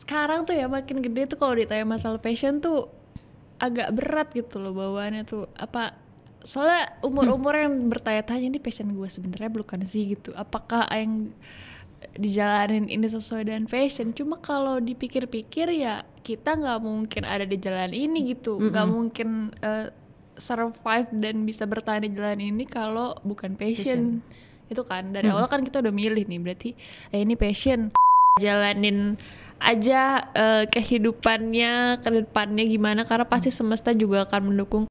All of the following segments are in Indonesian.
sekarang tuh ya makin gede tuh kalau ditanya masalah passion tuh agak berat gitu loh bawaannya tuh apa soalnya umur-umur yang bertanya-tanya ini passion gue sebenarnya bukan sih gitu apakah yang dijalanin ini sesuai dengan passion? cuma kalau dipikir-pikir ya kita nggak mungkin ada di jalan ini gitu nggak mm -hmm. mungkin uh, survive dan bisa bertahan di jalan ini kalau bukan passion, passion. itu kan dari mm -hmm. awal kan kita udah milih nih berarti eh, ini passion jalanin aja uh, kehidupannya ke gimana karena pasti semesta juga akan mendukung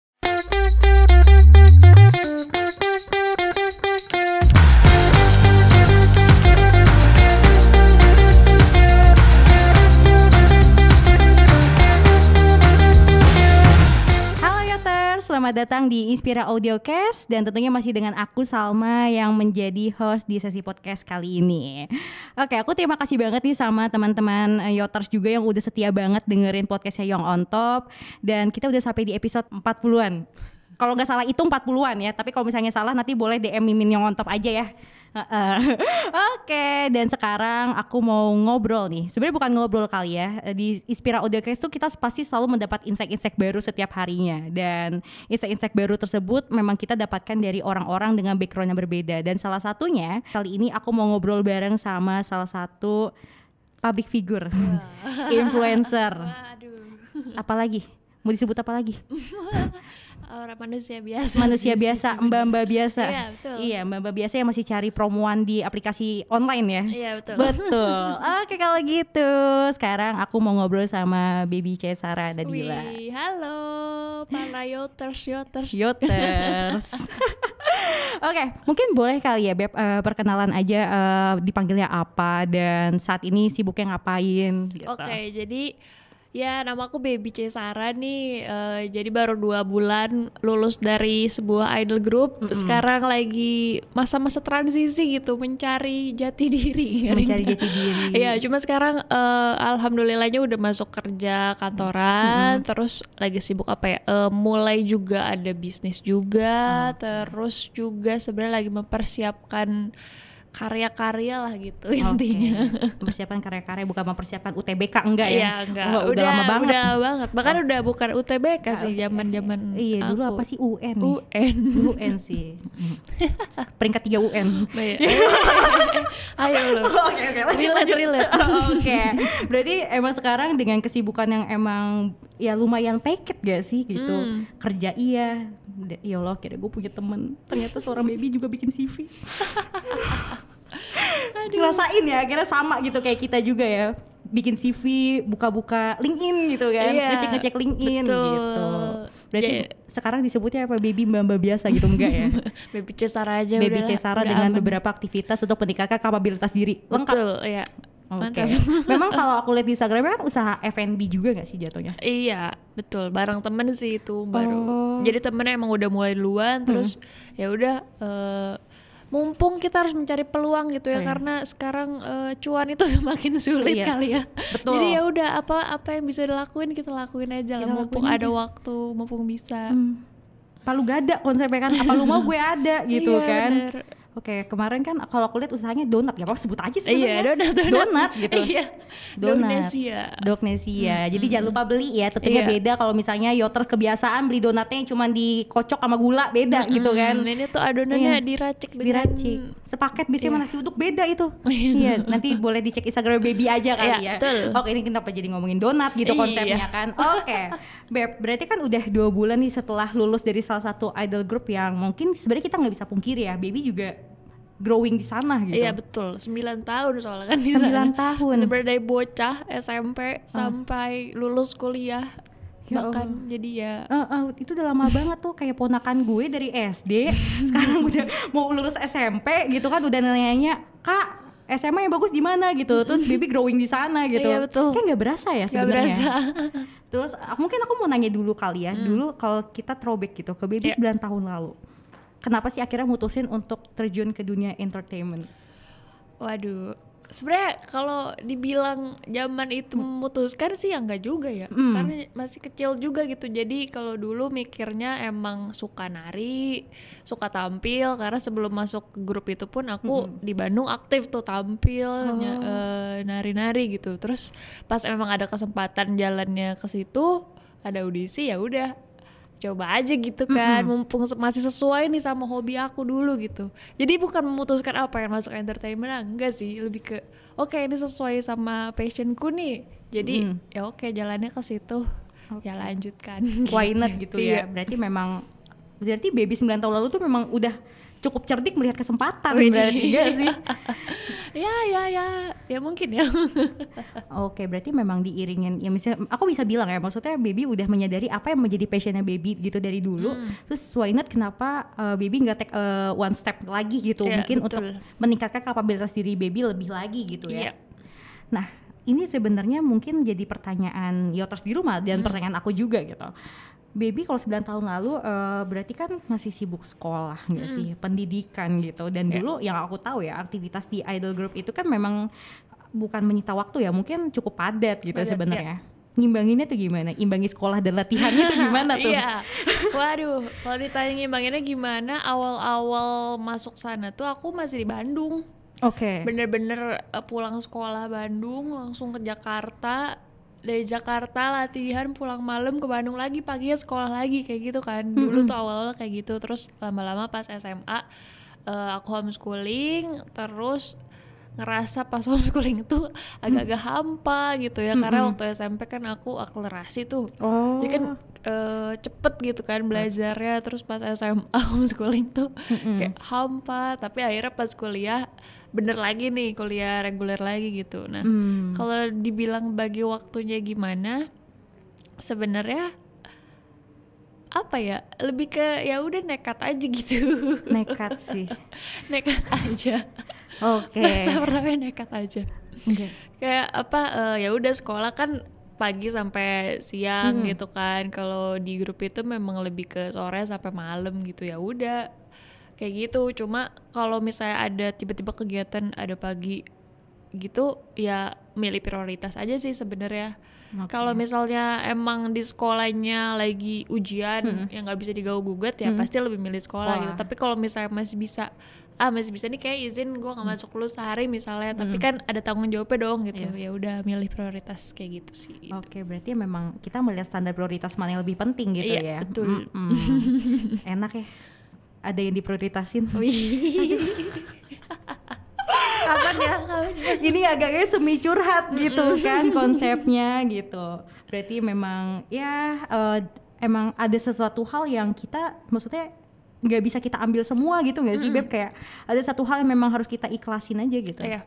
selamat datang di Inspira Audiocast dan tentunya masih dengan aku Salma yang menjadi host di sesi podcast kali ini. Oke, aku terima kasih banget nih sama teman-teman eh, Yoters juga yang udah setia banget dengerin podcastnya Young on Top dan kita udah sampai di episode 40-an. Kalau nggak salah itu 40-an ya, tapi kalau misalnya salah nanti boleh DM Mimin Young on Top aja ya Uh Oke, okay. dan sekarang aku mau ngobrol nih. Sebenarnya bukan ngobrol kali ya. Eh, di Inspira Audiocast tuh kita pasti selalu mendapat insight-insight baru setiap harinya. Dan insight-insight baru tersebut memang kita dapatkan dari orang-orang dengan background yang berbeda. Dan salah satunya, kali ini aku mau ngobrol bareng sama salah satu public figure, influencer. Apalagi? Mau disebut apa lagi? Eh, orang manusia biasa manusia biasa mbak-mbak biasa iya betul iya mbak-mbak biasa yang masih cari promoan di aplikasi online ya iya betul betul oke kalau gitu sekarang aku mau ngobrol sama baby Cesara dan Wih, halo para yoters yoters yoters Oke, okay, mungkin boleh kali ya Beb uh, perkenalan aja uh, dipanggilnya apa dan saat ini sibuknya ngapain gitu. Oke, okay, jadi Ya, nama aku Baby Cesara nih. Uh, jadi baru dua bulan lulus dari sebuah idol group. Mm -hmm. Sekarang lagi masa-masa transisi gitu, mencari jati diri. Mencari jati diri. Iya, cuma sekarang uh, alhamdulillahnya udah masuk kerja kantoran. Mm -hmm. Terus lagi sibuk apa ya? Uh, mulai juga ada bisnis juga. Mm. Terus juga sebenarnya lagi mempersiapkan karya-karya lah gitu okay. intinya persiapan karya-karya bukan mempersiapkan UTBK enggak ya, ya enggak. Oh, udah, udah lama banget udah banget bahkan oh. udah bukan UTBK oh. Iya, sih iya, zaman zaman iya. iya dulu apa sih UN ya? UN UN sih peringkat tiga UN ayo lo oke oke relate oke berarti emang sekarang dengan kesibukan yang emang ya lumayan peket gak sih gitu hmm. kerja iya ya Allah kira gue punya temen ternyata seorang baby juga bikin CV ngerasain ya akhirnya sama gitu kayak kita juga ya bikin CV buka-buka LinkedIn gitu kan yeah, ngecek ngecek LinkedIn gitu berarti yeah. Ya. sekarang disebutnya apa baby mbak mbak biasa gitu enggak ya baby Cesara aja baby Baby Cesara udah dengan aman. beberapa aktivitas untuk meningkatkan kapabilitas diri lengkap betul ya yeah. Oke. Okay. Memang kalau aku lihat di Instagram kan usaha F&B juga gak sih jatuhnya? Iya, betul. barang temen sih itu baru. Oh. Jadi temennya emang udah mulai duluan, terus hmm. ya udah uh, mumpung kita harus mencari peluang gitu ya, yeah. karena sekarang uh, cuan itu semakin sulit yeah. kali ya. Betul. Jadi ya udah apa apa yang bisa dilakuin kita lakuin aja kita mumpung aja. ada waktu, mumpung bisa. Hmm. Palu gada konsepnya kan, apa lu mau gue ada gitu iya, kan. Bener kayak kemarin kan kalau kulit usahanya donat ya apa sebut aja sebenarnya. Iya, donat, donat. donat gitu. Iya. donesia Donesia. Hmm, Jadi hmm. jangan lupa beli ya, tentunya iya. beda kalau misalnya yoter kebiasaan beli donatnya yang cuma dikocok sama gula beda hmm, gitu kan. Ini tuh adonannya iya. diracik dengan diracik. Sepaket biasanya iya. nasi uduk beda itu. Iya. iya, nanti boleh dicek Instagram baby aja kali iya, ya. Betul. Oke, ini kenapa jadi ngomongin donat gitu iya. konsepnya kan. Oke. Okay. Beb, berarti kan udah dua bulan nih setelah lulus dari salah satu idol group yang mungkin sebenarnya kita nggak bisa pungkiri ya, baby juga growing di sana gitu. Iya betul, 9 tahun soalnya kan di 9 tahun. dari bocah SMP uh. Ah. sampai lulus kuliah. Ya bahkan jadi ya uh, uh, itu udah lama banget tuh kayak ponakan gue dari SD sekarang udah mau lulus SMP gitu kan udah nanya kak SMA yang bagus di mana gitu terus baby growing di sana gitu iya, betul. Kayak nggak berasa ya sebenarnya terus mungkin aku mau nanya dulu kali ya hmm. dulu kalau kita throwback gitu ke baby yeah. 9 tahun lalu kenapa sih akhirnya mutusin untuk terjun ke dunia entertainment? Waduh, sebenarnya kalau dibilang zaman itu hmm. memutuskan sih ya enggak juga ya, mm. karena masih kecil juga gitu. Jadi kalau dulu mikirnya emang suka nari, suka tampil. Karena sebelum masuk grup itu pun aku mm. di Bandung aktif tuh tampil, nari oh. eh, nari-nari uh, gitu. Terus pas emang ada kesempatan jalannya ke situ, ada audisi ya udah coba aja gitu kan mm -hmm. mumpung masih sesuai nih sama hobi aku dulu gitu jadi bukan memutuskan apa ah, yang masuk entertainment ah, enggak sih lebih ke oke okay, ini sesuai sama passionku nih jadi mm. ya oke okay, jalannya ke situ okay. ya lanjutkan why not gitu ya iya. berarti memang berarti baby 9 tahun lalu tuh memang udah cukup cerdik melihat kesempatan Wih, berarti iya. sih? ya ya ya ya mungkin ya. Oke berarti memang diiringin ya misalnya aku bisa bilang ya maksudnya baby udah menyadari apa yang menjadi passionnya baby gitu dari dulu. Hmm. Terus why not kenapa uh, baby nggak take uh, one step lagi gitu ya, mungkin betul. untuk meningkatkan kapabilitas diri baby lebih lagi gitu ya. ya. Nah ini sebenarnya mungkin jadi pertanyaan Yoters ya di rumah dan hmm. pertanyaan aku juga gitu baby kalau 9 tahun lalu uh, berarti kan masih sibuk sekolah gitu hmm. sih pendidikan gitu dan yeah. dulu yang aku tahu ya aktivitas di idol group itu kan memang bukan menyita waktu ya mungkin cukup padat gitu ya. sebenarnya yeah ngimbanginnya tuh gimana? Imbangi sekolah dan latihannya tuh gimana tuh? Iya. Waduh, kalau ditanya ngimbanginnya gimana, awal-awal masuk sana tuh aku masih di Bandung. Oke. Okay. Bener-bener eh, pulang sekolah Bandung langsung ke Jakarta dari Jakarta latihan pulang malam ke Bandung lagi paginya sekolah lagi kayak gitu kan dulu tuh awal-awal kayak gitu terus lama-lama pas SMA uh, eh, aku homeschooling terus ngerasa pas homeschooling itu agak-agak hampa gitu ya mm -hmm. karena waktu SMP kan aku akselerasi tuh oh. jadi kan uh, cepet gitu kan belajarnya terus pas SMA homeschooling tuh kayak hampa tapi akhirnya pas kuliah bener lagi nih kuliah reguler lagi gitu nah hmm. kalau dibilang bagi waktunya gimana sebenarnya apa ya lebih ke ya udah nekat aja gitu nekat sih nekat aja oke okay. bahasa pertama nekat aja okay. kayak apa uh, ya udah sekolah kan pagi sampai siang hmm. gitu kan kalau di grup itu memang lebih ke sore sampai malam gitu ya udah kayak gitu cuma kalau misalnya ada tiba-tiba kegiatan ada pagi gitu ya milih prioritas aja sih sebenarnya kalau misalnya emang di sekolahnya lagi ujian hmm. yang nggak bisa digaung gugat ya hmm. pasti lebih milih sekolah gitu. Wah. gitu tapi kalau misalnya masih bisa ah masih bisa nih kayak izin gue nggak hmm. masuk lu sehari misalnya hmm. tapi kan ada tanggung jawabnya dong gitu yes. ya udah milih prioritas kayak gitu sih gitu. oke okay, berarti memang kita melihat standar prioritas mana yang lebih penting gitu iya, ya betul Hmm, hmm. enak ya ada yang diprioritasin. kapan ya kapan ini agaknya semi curhat gitu kan konsepnya gitu berarti memang ya uh, emang ada sesuatu hal yang kita maksudnya nggak bisa kita ambil semua gitu nggak sih beb kayak ada satu hal yang memang harus kita ikhlasin aja gitu iya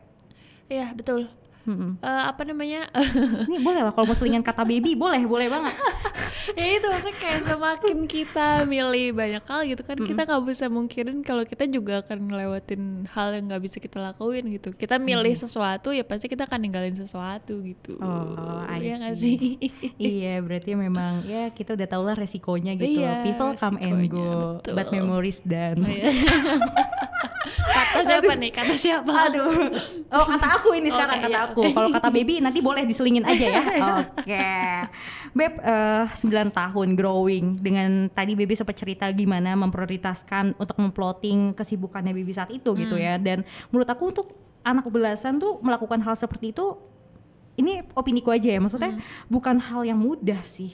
iya betul hmm. uh, apa namanya ini boleh lah kalau mau selingan kata baby boleh boleh banget ya itu maksudnya kayak semakin kita milih banyak hal gitu kan hmm. kita nggak bisa mungkirin kalau kita juga akan ngelewatin hal yang nggak bisa kita lakuin gitu kita milih hmm. sesuatu ya pasti kita akan ninggalin sesuatu gitu oh, oh iya sih iya berarti memang ya kita udah tau lah resikonya gitu iya, people come and go betul. but memories dan oh, iya. kata siapa nih kata siapa Aduh. oh kata aku ini sekarang okay, kata iya, aku aku. Kalau kata baby nanti boleh diselingin aja ya. Oke. Okay. Beb uh, eh, 9 tahun growing dengan tadi baby sempat cerita gimana memprioritaskan untuk memploting kesibukannya baby saat itu gitu hmm. gitu ya. Dan menurut aku untuk anak belasan tuh melakukan hal seperti itu ini opini ku aja ya maksudnya hmm. bukan hal yang mudah sih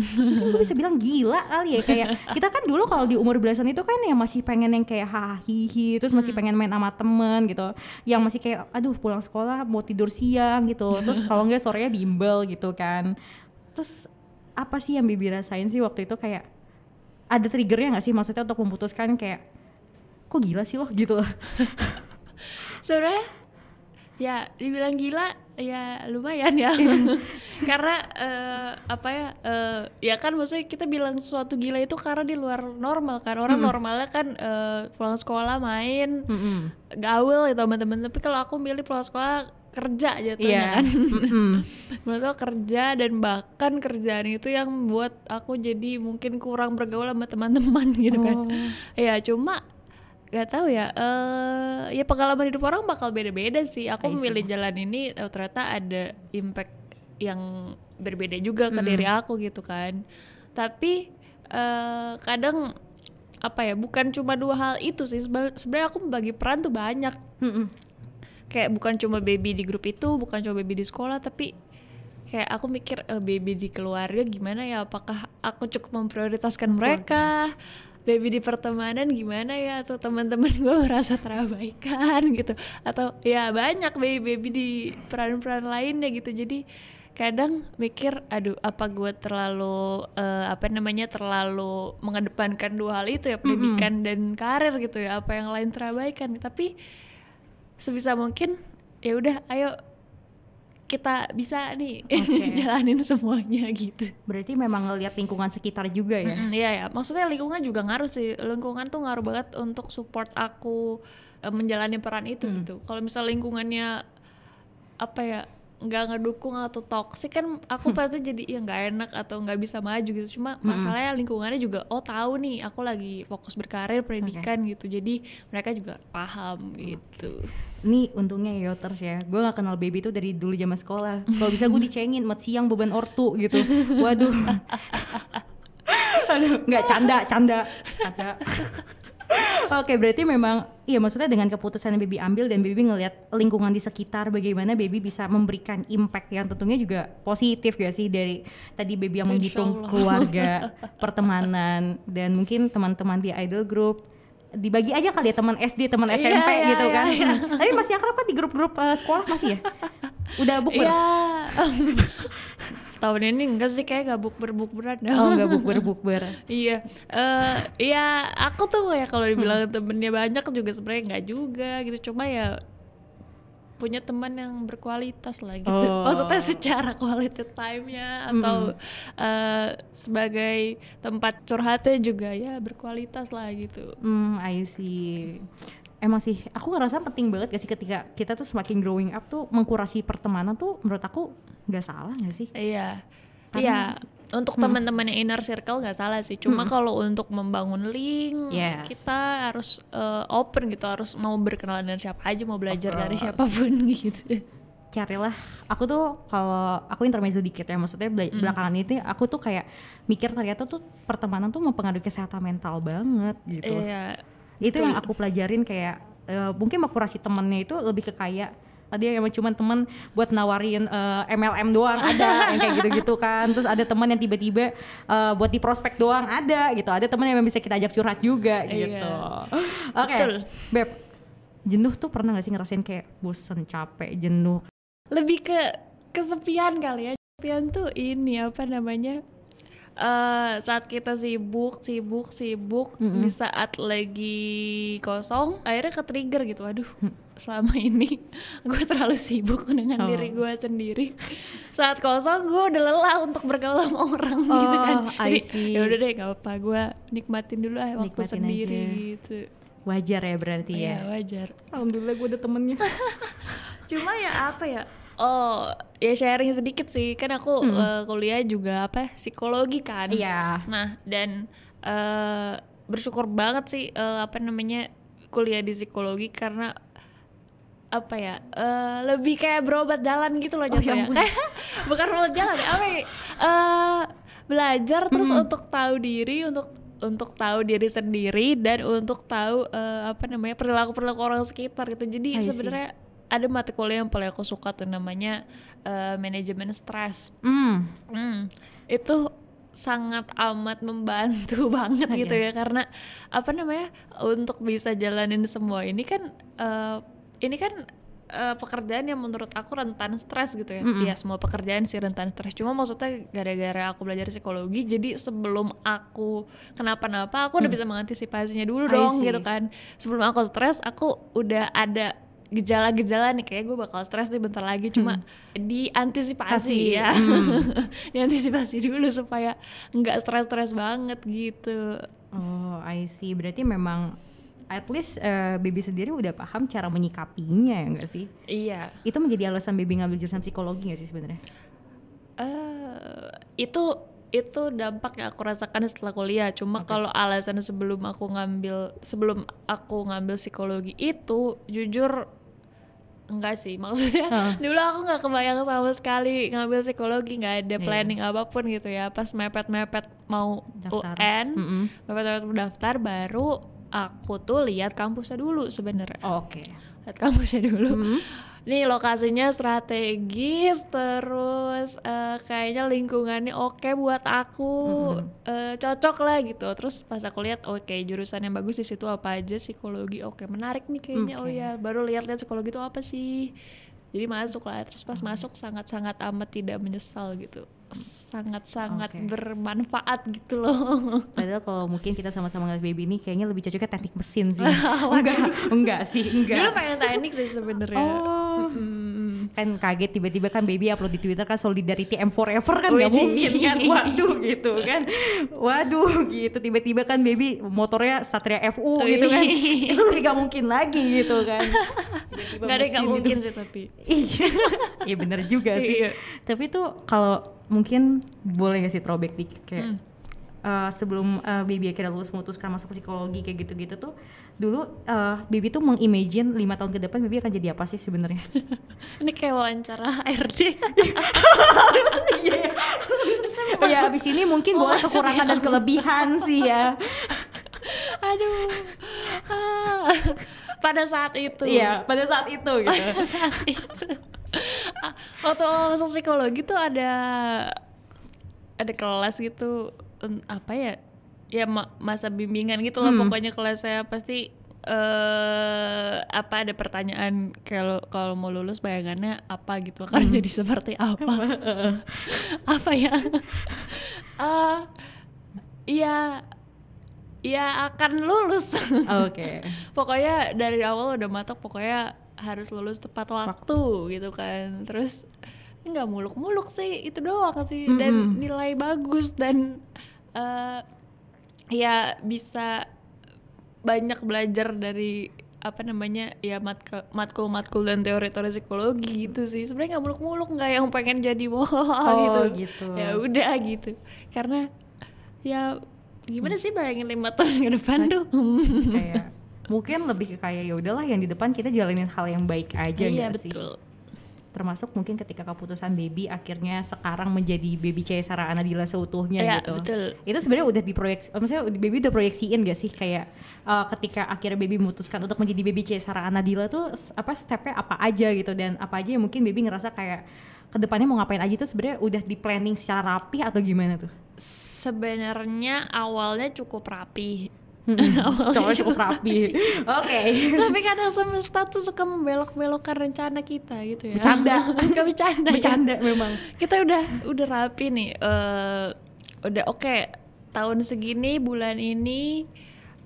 gue bisa bilang gila kali ya kayak kita kan dulu kalau di umur belasan itu kan yang masih pengen yang kayak hahihi terus masih hmm. pengen main sama temen gitu yang masih kayak aduh pulang sekolah mau tidur siang gitu terus kalau nggak sorenya bimbel gitu kan terus apa sih yang bibi rasain sih waktu itu kayak ada triggernya nggak sih maksudnya untuk memutuskan kayak kok gila sih loh gitu loh sebenernya ya dibilang gila ya lumayan ya karena uh, apa ya uh, ya kan maksudnya kita bilang sesuatu gila itu karena di luar normal kan orang mm -hmm. normalnya kan uh, pulang sekolah main mm -hmm. gaul gitu teman-teman tapi kalau aku milih pulang sekolah kerja tuh yeah. Ya kan mm kerja dan bahkan kerjaan itu yang buat aku jadi mungkin kurang bergaul sama teman-teman gitu kan. oh. kan ya cuma nggak tahu ya. Uh, ya pengalaman hidup orang bakal beda-beda sih. Aku I memilih jalan ini oh, ternyata ada impact yang berbeda juga ke mm. diri aku gitu kan. Tapi uh, kadang apa ya bukan cuma dua hal itu sih sebenarnya aku membagi peran tuh banyak mm kayak bukan cuma baby di grup itu bukan cuma baby di sekolah tapi kayak aku mikir uh, baby di keluarga gimana ya apakah aku cukup memprioritaskan mereka baby di pertemanan gimana ya atau teman-teman gue merasa terabaikan gitu atau ya banyak baby baby di peran-peran lainnya gitu jadi kadang mikir aduh apa gue terlalu uh, apa namanya terlalu mengedepankan dua hal itu ya pendidikan mm -hmm. dan karir gitu ya apa yang lain terabaikan tapi sebisa mungkin ya udah ayo kita bisa nih okay. jalanin semuanya gitu. Berarti memang ngelihat lingkungan sekitar juga ya? Mm -hmm, iya ya, maksudnya lingkungan juga ngaruh sih. Lingkungan tuh ngaruh banget untuk support aku uh, menjalani peran itu mm. gitu. Kalau misal lingkungannya apa ya nggak ngedukung atau toksik kan aku hmm. pasti jadi ya nggak enak atau nggak bisa maju gitu cuma -hmm. masalahnya lingkungannya juga oh tahu nih aku lagi fokus berkarir pendidikan okay. gitu jadi mereka juga paham okay. gitu nih untungnya yoters ya, ya. gue gak kenal baby itu dari dulu zaman sekolah kalau bisa gue dicengin mat siang beban ortu gitu waduh Aduh, nggak canda, canda, canda. Oke, berarti memang iya maksudnya dengan keputusan yang Baby ambil dan Baby ngelihat lingkungan di sekitar bagaimana Baby bisa memberikan impact yang tentunya juga positif gak sih dari tadi Baby yang menghitung keluarga, pertemanan dan mungkin teman-teman di idol group dibagi aja kali ya teman SD, teman iya, SMP yeah, gitu yeah, kan. Yeah, yeah. Tapi masih akrab apa di grup-grup uh, sekolah masih ya? Udah bukber? Yeah. Tahun ini enggak sih kayak gak bukber bukberan. Oh, enggak bukber bukber. iya. Uh, iya, aku tuh ya kalau dibilang temennya banyak juga sebenarnya enggak juga gitu. Cuma ya punya teman yang berkualitas lah gitu oh. maksudnya secara quality time-nya atau hmm. uh, sebagai tempat curhatnya juga ya berkualitas lah gitu hmm I see emang sih aku ngerasa penting banget gak sih ketika kita tuh semakin growing up tuh mengkurasi pertemanan tuh menurut aku nggak salah gak sih iya Iya. Untuk hmm. teman-teman yang inner circle nggak salah sih. Cuma hmm. kalau untuk membangun link, yes. kita harus uh, open gitu, harus mau berkenalan dengan siapa aja, mau belajar dari siapapun gitu. Carilah. Aku tuh kalau aku intermezzo dikit ya, maksudnya bel hmm. belakangan ini aku tuh kayak mikir ternyata tuh pertemanan tuh mempengaruhi kesehatan mental banget gitu. Iya. Itu, yang aku pelajarin kayak uh, mungkin makurasi temennya itu lebih ke kayak dia yang cuma teman buat nawarin uh, eh, MLM doang ada yang kayak gitu-gitu kan terus ada teman yang tiba-tiba uh, buat di prospek doang ada gitu ada teman yang bisa kita ajak curhat juga iya. gitu oke okay. beb jenuh tuh pernah gak sih ngerasain kayak bosen capek jenuh lebih ke kesepian kali ya kesepian tuh ini apa namanya uh, saat kita sibuk sibuk sibuk mm -hmm. di saat lagi kosong akhirnya ke trigger gitu aduh mm selama ini gue terlalu sibuk dengan oh. diri gue sendiri saat kosong gue udah lelah untuk bergaul sama orang gitu oh, gitu kan jadi ya udah deh gak apa gue nikmatin dulu aja waktu nikmatin sendiri aja. gitu wajar ya berarti oh, ya, ya wajar alhamdulillah gue ada temennya cuma ya apa ya Oh, ya sharing sedikit sih. Kan aku hmm. uh, kuliah juga apa ya? psikologi kan. Iya. Yeah. Nah, dan uh, bersyukur banget sih uh, apa namanya kuliah di psikologi karena apa ya uh, lebih kayak berobat jalan gitu loh jatuhnya oh, kayak ya bukan berobat jalan apa uh, belajar terus mm. untuk tahu diri untuk untuk tahu diri sendiri dan untuk tahu uh, apa namanya perilaku perilaku orang sekitar gitu jadi sebenarnya ada mata kuliah yang paling aku suka tuh namanya uh, manajemen stres mm. Mm. itu sangat amat membantu banget gitu ya karena apa namanya untuk bisa jalanin semua ini kan uh, ini kan uh, pekerjaan yang menurut aku rentan stres gitu ya. Mm-hmm. Ya semua pekerjaan sih rentan stres. Cuma maksudnya gara-gara aku belajar psikologi jadi sebelum aku kenapa-napa aku mm. udah bisa mengantisipasinya dulu I dong see. gitu kan. Sebelum aku stres aku udah ada gejala-gejala nih kayak gue bakal stres nih bentar lagi cuma hmm. diantisipasi Kasih. ya hmm. diantisipasi dulu supaya nggak stres-stres banget gitu oh I see berarti memang at least uh, baby sendiri udah paham cara menyikapinya ya enggak sih? Iya. Itu menjadi alasan baby ngambil jurusan psikologi nggak sih sebenarnya? Uh, itu itu dampak yang aku rasakan setelah kuliah. Cuma okay. kalau alasan sebelum aku ngambil sebelum aku ngambil psikologi itu jujur enggak sih maksudnya uh. dulu aku nggak kebayang sama sekali ngambil psikologi nggak ada iya. planning yeah. apapun gitu ya pas mepet-mepet mau daftar. UN mm -hmm. mepet-mepet mendaftar baru aku tuh lihat kampusnya dulu sebenarnya. Oke. Okay. Lihat kampusnya dulu. Hmm. Nih lokasinya strategis, terus uh, kayaknya lingkungannya oke okay buat aku, hmm. uh, cocok lah gitu. Terus pas aku lihat, oke okay, jurusan yang bagus di situ apa aja, psikologi, oke okay, menarik nih kayaknya. Okay. Oh ya, baru lihat-lihat psikologi itu apa sih? jadi masuk lah terus pas masuk sangat-sangat amat tidak menyesal gitu sangat-sangat okay. bermanfaat gitu loh. Padahal kalau mungkin kita sama-sama ngeliat baby ini kayaknya lebih cocoknya teknik mesin sih. enggak, enggak sih, enggak. Dulu pengen teknik sih sebenarnya. Oh, kan kaget tiba-tiba kan baby upload di Twitter kan solidarity M forever kan nggak mungkin kan waduh gitu kan waduh gitu tiba-tiba kan baby motornya Satria FU gitu kan itu lebih gak mungkin lagi gitu kan nggak gak ada gak gitu. mungkin sih tapi iya iya bener juga sih iya. tapi tuh kalau mungkin boleh gak sih throwback dikit kayak uh, sebelum uh, baby akhirnya lulus memutuskan masuk psikologi kayak gitu-gitu tuh dulu uh, Bibi tuh mengimagine lima tahun ke depan Bibi akan jadi apa sih sebenarnya? Ini kayak wawancara RD Iya. iya. Ya habis ini mungkin oh, kekurangan dan kelebihan sih ya. Aduh. Ah. Pada saat itu. Iya, pada saat itu gitu. Pada saat itu. Ah, waktu masuk psikologi tuh ada ada kelas gitu apa ya ya ma masa bimbingan gitu loh hmm. pokoknya kelas saya pasti uh, apa ada pertanyaan kalau kalau mau lulus bayangannya apa gitu akan hmm. jadi seperti apa apa ya uh, iya ya akan lulus oke okay. pokoknya dari awal udah matok pokoknya harus lulus tepat waktu, waktu. gitu kan terus nggak muluk-muluk sih itu doang sih mm -hmm. dan nilai bagus dan uh, ya bisa banyak belajar dari apa namanya ya matkul matkul, matkul dan teori-teori psikologi gitu sih sebenarnya nggak muluk-muluk nggak yang pengen jadi wah oh, gitu, gitu. ya udah gitu karena ya gimana hmm. sih bayangin lima tahun ke depan tuh kayak mungkin lebih ke kayak ya udahlah yang di depan kita jalanin hal yang baik aja iya, betul. sih termasuk mungkin ketika keputusan baby akhirnya sekarang menjadi baby sarah Anadila seutuhnya ya, gitu. betul. Itu sebenarnya udah diproyeksi, eh, maksudnya baby udah proyeksiin gak sih kayak uh, ketika akhirnya baby memutuskan untuk menjadi baby cewek sarah Anadila tuh apa stepnya apa aja gitu dan apa aja yang mungkin baby ngerasa kayak kedepannya mau ngapain aja itu sebenarnya udah di planning secara rapi atau gimana tuh? Sebenarnya awalnya cukup rapi Coba cukup rapi. Oke. Okay. Tapi kadang semesta tuh suka membelok-belokkan rencana kita gitu ya. Bercanda. Bukan bercanda. bercanda ya? memang. Kita udah udah rapi nih. Uh, udah oke okay, tahun segini bulan ini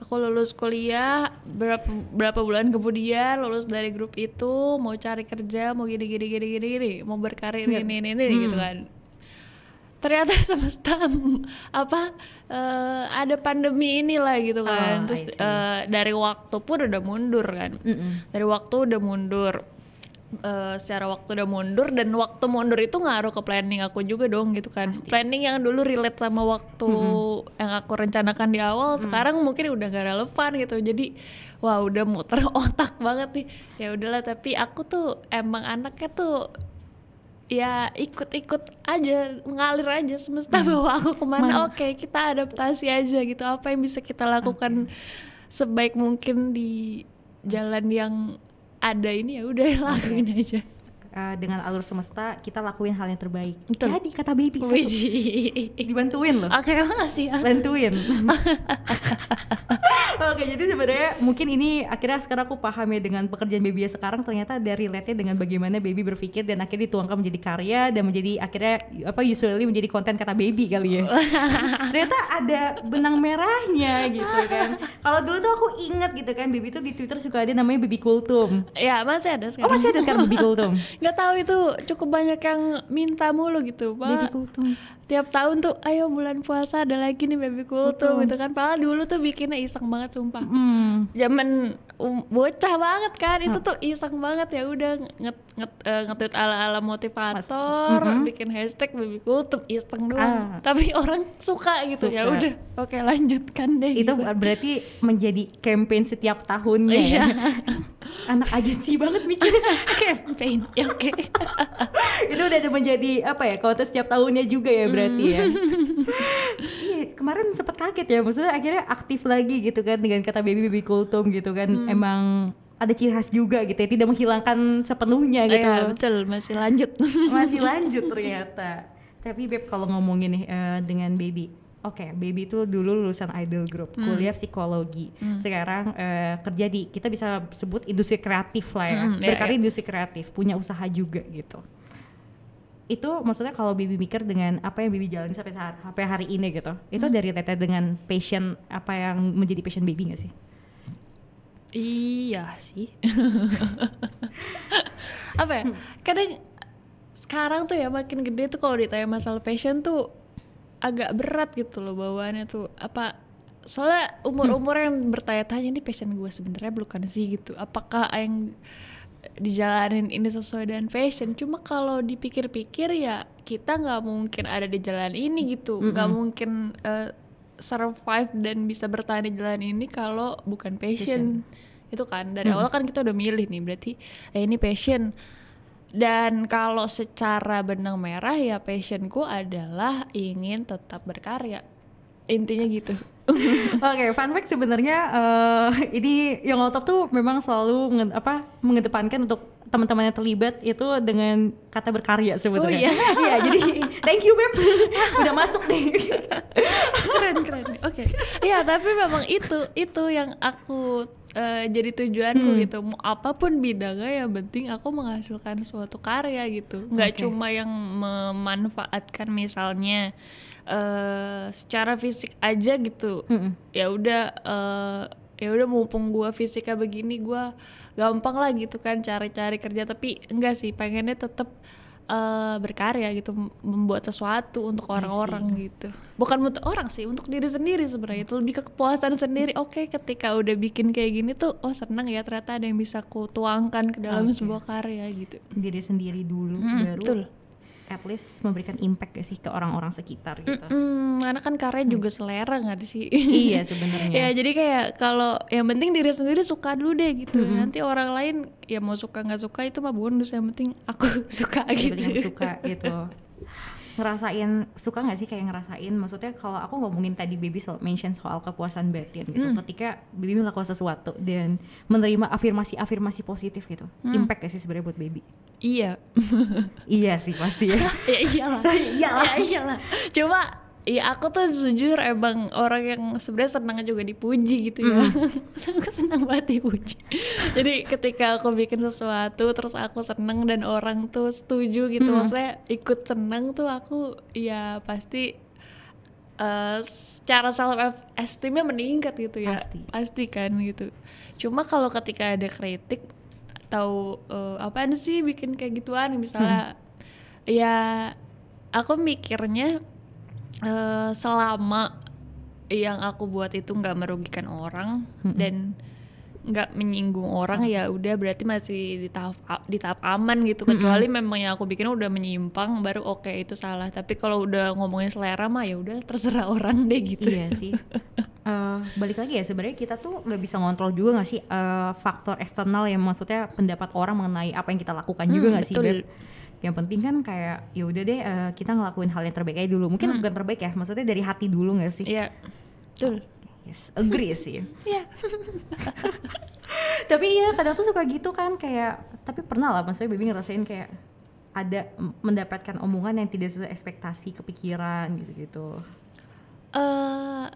aku lulus kuliah berapa berapa bulan kemudian lulus dari grup itu mau cari kerja mau gini gini gini gini, mau berkarir ini ini ini gitu kan ternyata semesta apa uh, ada pandemi inilah gitu oh, kan oh, terus uh, dari waktu pun udah mundur kan mm -mm. dari waktu udah mundur uh, secara waktu udah mundur dan waktu mundur itu ngaruh ke planning aku juga dong gitu kan Pasti. planning yang dulu relate sama waktu mm -hmm. yang aku rencanakan di awal mm. sekarang mungkin udah gak relevan gitu jadi wah udah muter otak banget nih ya udahlah tapi aku tuh emang anaknya tuh ya ikut-ikut aja mengalir aja semesta hmm. bawa aku kemana oke kita adaptasi aja gitu apa yang bisa kita lakukan okay. sebaik mungkin di jalan yang ada ini ya udah lakuin okay. aja uh, dengan alur semesta kita lakuin hal yang terbaik. Betul. Jadi kata baby satu. Dibantuin loh. Oke, okay, makasih. Ya. Bantuin. Oke, okay, jadi sebenarnya mungkin ini akhirnya sekarang aku paham ya dengan pekerjaan baby ya sekarang ternyata dari relate-nya dengan bagaimana baby berpikir dan akhirnya dituangkan menjadi karya dan menjadi akhirnya apa usually menjadi konten kata baby kali ya. ternyata ada benang merahnya gitu kan. Kalau dulu tuh aku inget gitu kan baby tuh di Twitter suka ada namanya baby kultum. Ya, masih ada sekarang. Oh, masih ada sekarang baby kultum nggak tahu itu cukup banyak yang minta mulu gitu pak tiap tahun tuh ayo bulan puasa ada lagi nih baby kultum Betul. gitu kan padahal dulu tuh bikinnya iseng banget sumpah mm. zaman um, bocah banget kan itu tuh iseng banget ya udah nget nget uh, eh, ngetweet ala ala motivator mm -hmm. bikin hashtag baby kultum iseng doang ah. tapi orang suka gitu ya udah oke lanjutkan deh itu gitu. berarti menjadi campaign setiap tahunnya ya iya. anak agensi banget mikirnya campaign ya oke itu udah menjadi apa ya kalau setiap tahunnya juga ya berarti ya iya kemarin sempat kaget ya maksudnya akhirnya aktif lagi gitu kan dengan kata baby baby kultum gitu kan hmm. emang ada ciri khas juga gitu ya tidak menghilangkan sepenuhnya iya, gitu iya betul masih lanjut masih lanjut ternyata tapi beb kalau ngomongin nih uh, dengan baby Oke, okay, baby itu dulu lulusan idol group, hmm. kuliah psikologi. Hmm. Sekarang uh, kerja di kita bisa sebut industri kreatif lah ya, hmm, ya, berkarya ya. industri kreatif, punya usaha juga gitu itu maksudnya kalau Bibi mikir dengan apa yang Bibi jalani sampai saat, sampai hari ini gitu, itu hmm. dari teteh dengan passion apa yang menjadi passion Bibi nggak sih? Iya sih. apa ya? Hmm. Kadang sekarang tuh ya makin gede tuh kalau ditanya masalah passion tuh agak berat gitu loh bawaannya tuh apa soalnya umur-umur hmm. yang bertanya-tanya ini passion gue sebenarnya bukan sih gitu apakah yang dijalanin ini sesuai dengan fashion cuma kalau dipikir-pikir ya kita nggak mungkin ada di jalan ini gitu nggak mm -hmm. mungkin uh, survive dan bisa bertahan di jalan ini kalau bukan passion, passion. itu kan dari mm -hmm. awal kan kita udah milih nih berarti eh, ini passion dan kalau secara benang merah ya passionku adalah ingin tetap berkarya intinya gitu Oke, okay, fun fact sebenarnya uh, ini yang Otop tuh memang selalu menge apa mengedepankan untuk teman temannya terlibat itu dengan kata berkarya oh, sebenarnya. Oh, iya. Iya, jadi thank you Beb. Udah masuk nih. keren keren. Oke. Okay. Iya, tapi memang itu itu yang aku uh, jadi tujuanku hmm. gitu mau apapun bidangnya yang penting aku menghasilkan suatu karya gitu nggak okay. cuma yang memanfaatkan misalnya Eh, secara fisik aja gitu mm hmm ya udah uh, ya udah mumpung gue fisika begini gue gampang lah gitu kan cari-cari kerja tapi enggak sih pengennya tetap uh, eh, berkarya gitu membuat sesuatu untuk iya orang-orang gitu bukan untuk orang sih untuk diri sendiri sebenarnya itu lebih ke kepuasan sendiri oke okay, ketika udah bikin kayak gini tuh oh seneng ya ternyata ada yang bisa ku tuangkan ke dalam okay. sebuah karya gitu diri sendiri dulu hmm, baru betul at least memberikan impact gak sih ke orang-orang sekitar gitu. Mm-mm, karena kan karya hmm. juga selera nggak sih? iya sebenarnya. ya jadi kayak kalau yang penting diri sendiri suka dulu deh gitu. Mm-hmm. Nanti orang lain ya mau suka nggak suka itu mah bonus. Yang penting aku gitu. suka gitu. Yang suka gitu ngerasain suka nggak sih kayak ngerasain maksudnya kalau aku ngomongin tadi baby so, mention soal kepuasan batin gitu hmm. ketika baby melakukan sesuatu dan menerima afirmasi afirmasi positif gitu hmm. impact gak sih sebenarnya buat baby iya iya sih pasti ya, ya iyalah ya iyalah ya iyalah cuma Iya aku tuh jujur emang orang yang sebenarnya senang juga dipuji gitu ya. Mm. aku senang banget dipuji. Jadi ketika aku bikin sesuatu terus aku seneng dan orang tuh setuju gitu, mm. maksudnya ikut seneng tuh aku ya pasti Uh, secara self esteemnya meningkat gitu ya pasti pasti kan gitu cuma kalau ketika ada kritik atau uh, eh, apa sih bikin kayak gituan misalnya mm. ya aku mikirnya uh, selama yang aku buat itu nggak merugikan orang mm-hmm. dan nggak menyinggung orang ya udah berarti masih di tahap di tahap aman gitu kecuali mm-hmm. memang yang aku bikin udah menyimpang baru oke okay, itu salah tapi kalau udah ngomongin selera mah ya udah terserah orang deh gitu iya sih uh, balik lagi ya sebenarnya kita tuh nggak bisa ngontrol juga nggak sih uh, faktor eksternal yang maksudnya pendapat orang mengenai apa yang kita lakukan juga hmm, nggak sih Beb? yang penting kan kayak ya udah deh uh, kita ngelakuin hal yang terbaik aja dulu mungkin hmm. bukan terbaik ya maksudnya dari hati dulu nggak sih iya yeah. betul yes agree sih iya tapi iya kadang tuh suka gitu kan kayak tapi pernah lah maksudnya baby ngerasain kayak ada mendapatkan omongan yang tidak sesuai ekspektasi kepikiran gitu-gitu eh uh,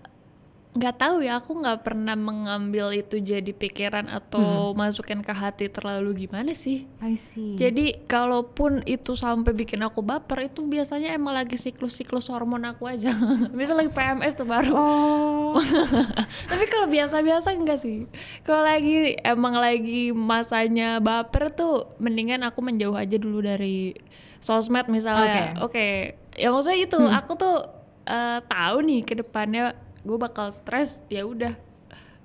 nggak tahu ya aku nggak pernah mengambil itu jadi pikiran atau hmm. masukin ke hati terlalu gimana sih I see. jadi kalaupun itu sampai bikin aku baper itu biasanya emang lagi siklus-siklus hormon aku aja bisa lagi PMS tuh baru oh. tapi kalau biasa-biasa enggak sih kalau lagi emang lagi masanya baper tuh mendingan aku menjauh aja dulu dari sosmed misalnya oke okay. okay. ya maksudnya itu hmm. aku tuh uh, tahu nih ke depannya gue bakal stres ya udah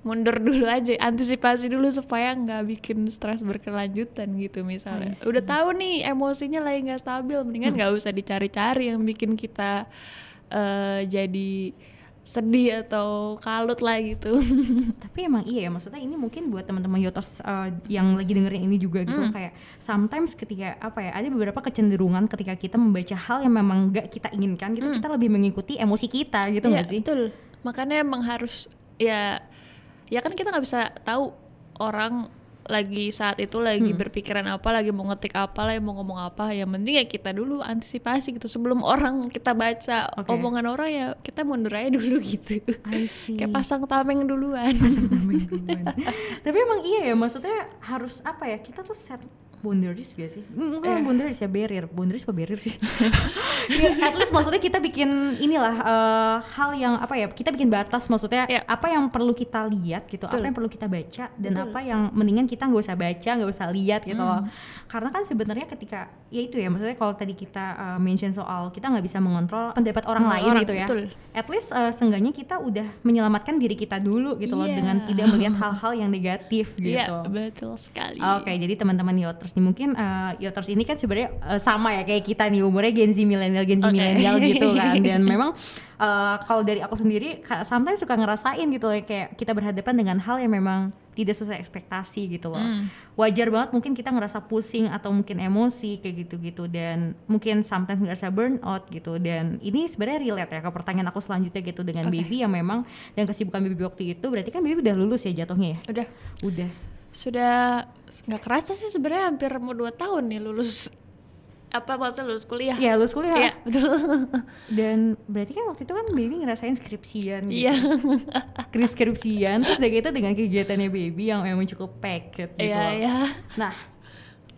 mundur dulu aja antisipasi dulu supaya nggak bikin stres berkelanjutan gitu misalnya udah tahu nih emosinya lagi nggak stabil mendingan hmm. nggak hmm. usah dicari-cari yang bikin kita uh, jadi sedih atau kalut lah gitu. Tapi emang iya ya maksudnya ini mungkin buat teman-teman yotos uh, yang hmm. lagi dengerin ini juga gitu hmm. kayak sometimes ketika apa ya ada beberapa kecenderungan ketika kita membaca hal yang memang nggak kita inginkan gitu hmm. kita lebih mengikuti emosi kita gitu iya, nggak ya, sih? Betul makanya emang harus ya ya kan kita nggak bisa tahu orang lagi saat itu lagi hmm. berpikiran apa, lagi mau ngetik apa, lagi mau ngomong apa, yang penting ya kita dulu antisipasi gitu sebelum orang kita baca okay. omongan orang ya kita mundur aja dulu gitu. Kayak pasang tameng duluan. Pasang tameng duluan. Tapi emang iya ya, maksudnya harus apa ya? Kita tuh set boundaries gak sih? Mungkin eh. Iya. boundaries ya barrier, boundaries apa barrier sih? yeah, at least maksudnya kita bikin inilah uh, hal yang apa ya? Kita bikin batas maksudnya yeah. apa yang perlu kita lihat gitu, Betul. apa yang perlu kita baca dan Betul. apa yang mendingan kita nggak usah baca, nggak usah lihat gitu hmm. loh. Karena kan sebenarnya ketika ya itu ya maksudnya kalau tadi kita uh, mention soal kita nggak bisa mengontrol pendapat orang hmm, lain orang, gitu ya. Betul. At least uh, seenggaknya kita udah menyelamatkan diri kita dulu gitu yeah. loh iya. dengan tidak melihat hal-hal yang negatif iya, gitu. Iya, yeah, betul sekali. Oke, okay, jadi teman-teman Yoters Yoters nih mungkin uh, eh, Yoters ini kan sebenarnya uh, sama ya kayak kita nih umurnya Gen Z milenial Gen Z okay. milenial gitu kan dan memang uh, kalau dari aku sendiri sometimes suka ngerasain gitu loh kayak kita berhadapan dengan hal yang memang tidak sesuai ekspektasi gitu loh. Mm. Wajar banget mungkin kita ngerasa pusing atau mungkin emosi kayak gitu-gitu dan mungkin sometimes ngerasa burn out gitu dan ini sebenarnya relate ya ke pertanyaan aku selanjutnya gitu dengan okay. baby yang memang dan kesibukan baby waktu itu berarti kan baby udah lulus ya jatuhnya ya? Udah. Udah sudah nggak kerasa sih sebenarnya hampir mau dua tahun nih lulus apa maksudnya lulus kuliah? Iya lulus kuliah. Iya betul. Dan berarti kan waktu itu kan baby ngerasain skripsian gitu. Iya. skripsian terus dari itu dengan kegiatannya baby yang emang cukup packet gitu. Iya iya. Nah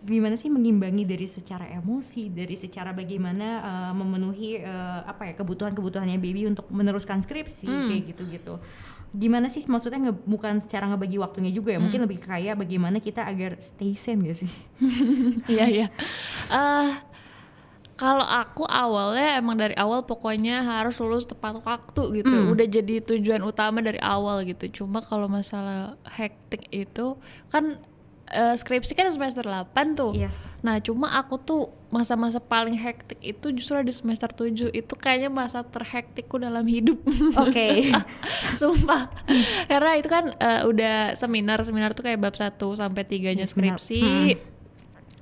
gimana sih mengimbangi dari secara emosi, dari secara bagaimana uh, memenuhi uh, apa ya kebutuhan kebutuhannya baby untuk meneruskan skripsi hmm. kayak gitu gitu gimana sih maksudnya nge, bukan secara ngebagi waktunya juga ya hmm. mungkin lebih kaya bagaimana kita agar stay sane gak sih iya iya uh, kalau aku awalnya emang dari awal pokoknya harus lulus tepat waktu gitu hmm. udah jadi tujuan utama dari awal gitu cuma kalau masalah hektik itu kan uh, skripsi kan semester 8 tuh. Yes. Nah, cuma aku tuh masa-masa paling hektik itu justru di semester 7. Itu kayaknya masa terhektikku dalam hidup. Oke. Okay. Sumpah. Karena itu kan uh, udah seminar, seminar tuh kayak bab 1 sampai 3-nya skripsi. Hmm.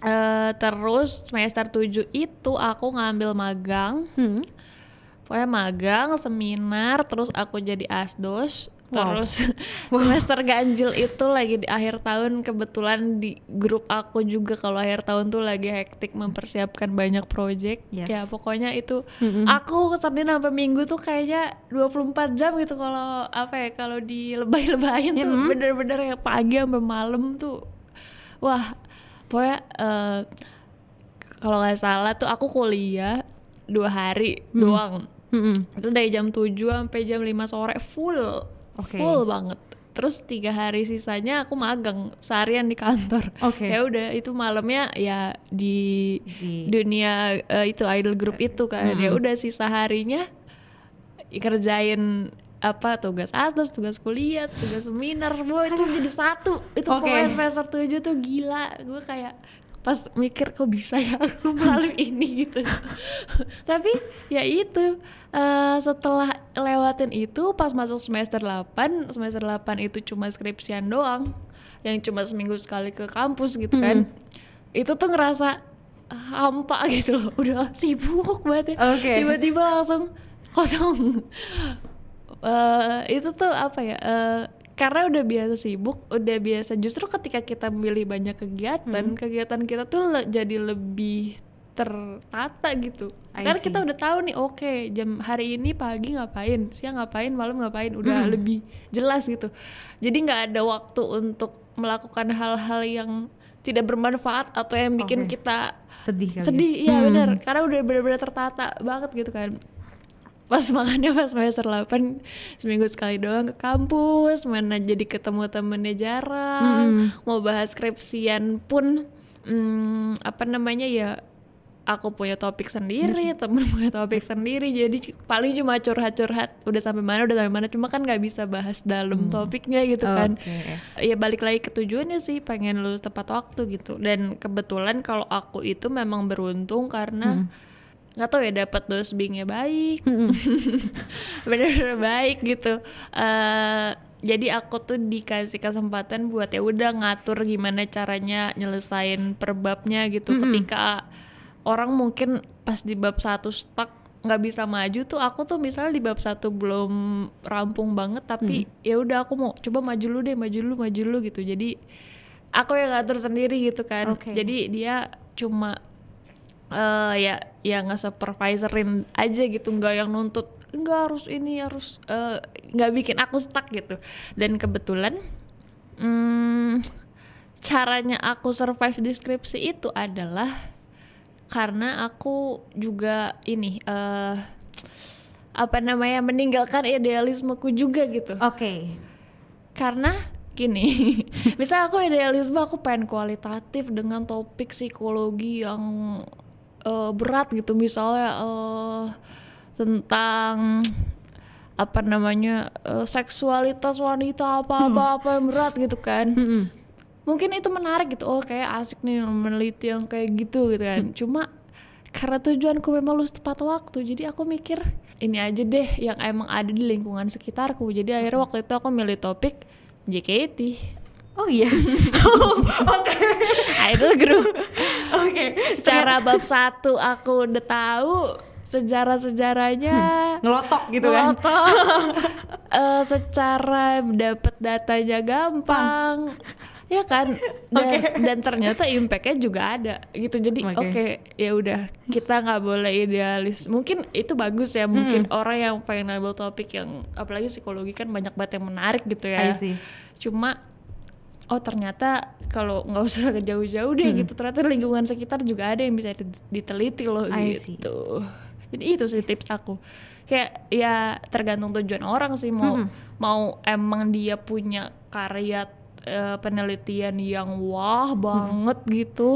Uh, terus semester 7 itu aku ngambil magang. Hmm. Pokoknya magang, seminar, terus aku jadi asdos, terus wow. semester ganjil itu lagi di akhir tahun kebetulan di grup aku juga kalau akhir tahun tuh lagi hektik mempersiapkan banyak project yes. ya pokoknya itu mm-hmm. aku Senin sampai Minggu tuh kayaknya 24 jam gitu kalau apa ya kalau lebay lebayin mm-hmm. tuh bener-bener ya pagi sampai malam tuh wah pokoknya uh, kalau nggak salah tuh aku kuliah dua hari mm-hmm. doang Mm-hmm. Itu dari jam 7 sampai jam 5 sore full okay. full banget terus tiga hari sisanya aku magang seharian di kantor okay. ya udah itu malamnya ya di, di. dunia uh, itu idol group itu kan -hmm. ya udah sisa harinya kerjain apa tugas asdos, tugas kuliah, tugas seminar, Wah itu jadi satu. Itu okay. pokoknya semester tujuh tuh gila. Gue kayak pas mikir kok bisa ya aku melalui ini gitu tapi ya itu uh, setelah lewatin itu pas masuk semester 8 semester 8 itu cuma skripsian doang yang cuma seminggu sekali ke kampus gitu kan hmm. itu tuh ngerasa hampa gitu loh udah sibuk banget ya okay. tiba-tiba langsung kosong uh, itu tuh apa ya uh, karena udah biasa sibuk, udah biasa justru ketika kita memilih banyak kegiatan, hmm. kegiatan kita tuh le jadi lebih tertata gitu. Karena kita udah tahu nih, oke okay, jam hari ini pagi ngapain, siang ngapain, malam ngapain, udah hmm. lebih jelas gitu. Jadi nggak ada waktu untuk melakukan hal-hal yang tidak bermanfaat atau yang bikin okay. kita sedih. Ya? Sedih, iya hmm. benar. Karena udah benar-benar tertata banget gitu kan pas makannya pas semester 8 seminggu sekali doang ke kampus mana jadi ketemu temennya jarang hmm. mau bahas skripsian pun hmm, apa namanya ya aku punya topik sendiri, hmm. temen punya topik sendiri. Jadi paling cuma curhat-curhat, udah sampai mana, udah sampai mana. Cuma kan nggak bisa bahas dalam mm. topiknya gitu oh, kan. Okay. Ya balik lagi ke tujuannya sih, pengen lulus tepat waktu gitu. Dan kebetulan kalau aku itu memang beruntung karena hmm nggak tahu ya dapat bingnya baik bener-bener baik gitu uh, jadi aku tuh dikasih kesempatan buat ya udah ngatur gimana caranya nyelesain perbabnya gitu mm -hmm. ketika orang mungkin pas di bab satu stuck nggak bisa maju tuh aku tuh misalnya di bab satu belum rampung banget tapi mm. ya udah aku mau coba maju lu deh maju lu maju lu gitu jadi aku yang ngatur sendiri gitu kan okay. jadi dia cuma uh, ya ya nggak supervisorin aja gitu nggak yang nuntut nggak harus ini harus eh, nggak uh, bikin aku stuck gitu dan kebetulan hmm, caranya aku survive deskripsi itu adalah karena aku juga ini uh, apa namanya meninggalkan idealismeku juga gitu. Oke. Okay. Karena gini misal aku idealisme aku pengen kualitatif dengan topik psikologi yang uh, berat gitu misalnya uh, tentang apa namanya uh, seksualitas wanita apa apa hmm. apa yang berat gitu kan mungkin itu menarik gitu oh kayak asik nih meneliti yang kayak gitu gitu kan hmm. cuma karena tujuanku memang lulus tepat waktu jadi aku mikir ini aja deh yang emang ada di lingkungan sekitarku jadi akhirnya hmm. waktu itu aku milih topik JKT Oh iya. Oke. Idol group. Oke. Okay. Secara bab satu aku udah tahu sejarah-sejarahnya hmm, ngelotok gitu kan? ngelotok. kan. uh, secara dapat datanya gampang. Pang. Ya kan dan, okay. dan ternyata impactnya juga ada gitu jadi oke okay. okay, ya udah kita nggak boleh idealis mungkin itu bagus ya mungkin hmm. orang yang pengen ngambil topik yang apalagi psikologi kan banyak banget yang menarik gitu ya cuma oh ternyata kalau nggak usah ke jauh-jauh deh hmm. gitu ternyata lingkungan sekitar juga ada yang bisa diteliti loh I gitu see. jadi itu sih tips aku kayak ya tergantung tujuan orang sih mau hmm. mau emang dia punya karya uh, penelitian yang wah hmm. banget hmm. gitu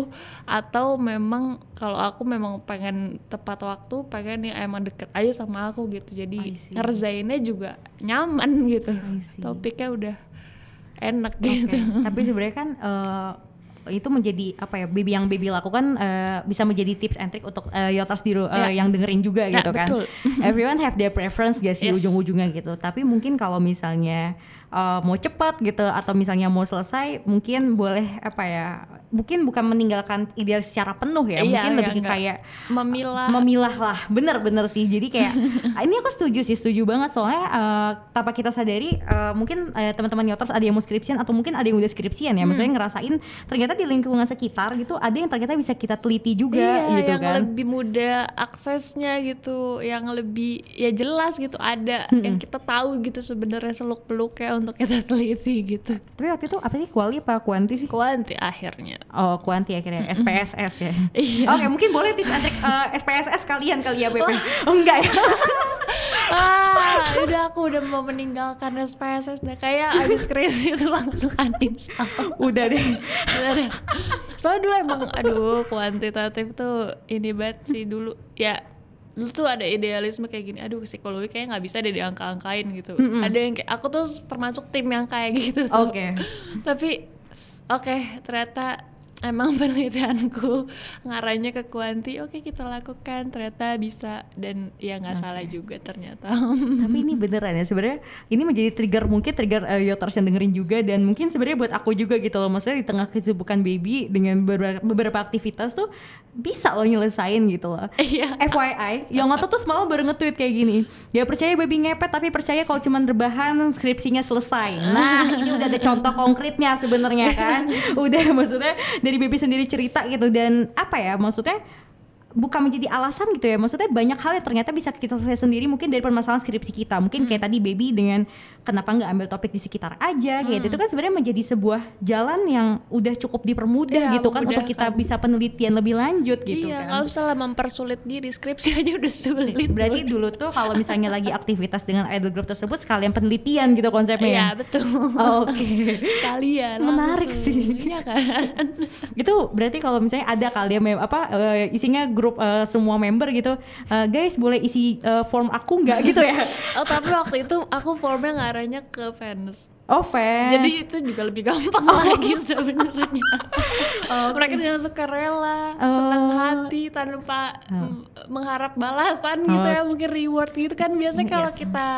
atau memang kalau aku memang pengen tepat waktu pengen yang emang deket aja sama aku gitu jadi ngerjainnya juga nyaman gitu topiknya udah enak gitu. Tapi sebenarnya kan uh, itu menjadi apa ya baby yang baby lakukan uh, bisa menjadi tips and trick untuk uh, yotas di uh, yeah. yang dengerin juga yeah, gitu kan betul. everyone have their preference guys, sih yes. ujung-ujungnya gitu tapi mungkin kalau misalnya uh, mau cepat gitu atau misalnya mau selesai mungkin boleh apa ya mungkin bukan meninggalkan ideal secara penuh ya, iya, mungkin iya, lebih enggak. kayak memilah memilah lah. Bener-bener sih. Jadi kayak ini aku setuju sih, setuju banget soalnya uh, tanpa kita sadari uh, mungkin uh, teman-teman nyoters ada yang mau skripsian atau mungkin ada yang udah skripsian ya, hmm. maksudnya ngerasain ternyata di lingkungan sekitar gitu ada yang ternyata bisa kita teliti juga iya, gitu yang kan. yang lebih mudah aksesnya gitu, yang lebih ya jelas gitu ada hmm. yang kita tahu gitu sebenarnya seluk-beluknya untuk kita teliti gitu. Tapi waktu itu apa sih kuali apa kuanti sih? Kuanti akhirnya Oh, kuanti akhirnya. SPSS ya. Iya. Oke, okay, mungkin boleh tips and uh, eh, SPSS kalian kali ya, BP. Ya? Oh, enggak ya. ah, udah aku udah mau meninggalkan SPSS deh kayak abis kris itu langsung uninstall. udah deh. udah deh. Soalnya dulu emang aduh kuantitatif tuh ini banget sih dulu. Ya dulu tuh ada idealisme kayak gini aduh psikologi kayak nggak bisa deh diangka-angkain gitu mm -hmm. ada yang kayak aku tuh termasuk tim yang kayak gitu oke okay. tapi oke okay, ternyata emang penelitianku ngarahnya ke kuanti oke okay, kita lakukan ternyata bisa dan ya nggak okay. salah juga ternyata tapi ini beneran ya sebenarnya ini menjadi trigger mungkin trigger uh, eh, yoters yang dengerin juga dan mungkin sebenarnya buat aku juga gitu loh maksudnya di tengah kesibukan baby dengan beberapa, beberapa aktivitas tuh bisa loh nyelesain gitu loh iya FYI waktu tuh semalam baru nge-tweet kayak gini ya percaya baby ngepet tapi percaya kalau cuman rebahan skripsinya selesai nah ini udah ada contoh konkretnya sebenarnya kan udah maksudnya dari Bibi sendiri cerita gitu dan apa ya maksudnya bukan menjadi alasan gitu ya maksudnya banyak hal yang ternyata bisa kita selesai sendiri mungkin dari permasalahan skripsi kita mungkin hmm. kayak tadi baby dengan kenapa nggak ambil topik di sekitar aja hmm. gitu itu hmm. kan sebenarnya menjadi sebuah jalan yang udah cukup dipermudah ya, gitu kan untuk kita bisa penelitian lebih lanjut gitu iya, kan nggak usah lah mempersulit diri skripsi aja udah sulit berarti dulu tuh kalau misalnya lagi aktivitas dengan idol group tersebut sekalian penelitian gitu konsepnya ya? iya betul oke okay. sekalian menarik sih iya kan itu berarti kalau misalnya ada kalian apa eh, isinya grup uh, semua member gitu uh, guys boleh isi uh, form aku nggak gitu ya oh tapi waktu itu aku formnya ngarahnya ke fans Oh fans. Jadi itu juga lebih gampang oh. lagi sebenarnya. oh, okay. Mereka dengan suka rela, oh. senang hati tanpa oh. mengharap balasan gitu oh. gitu ya mungkin reward gitu kan biasanya kalau kita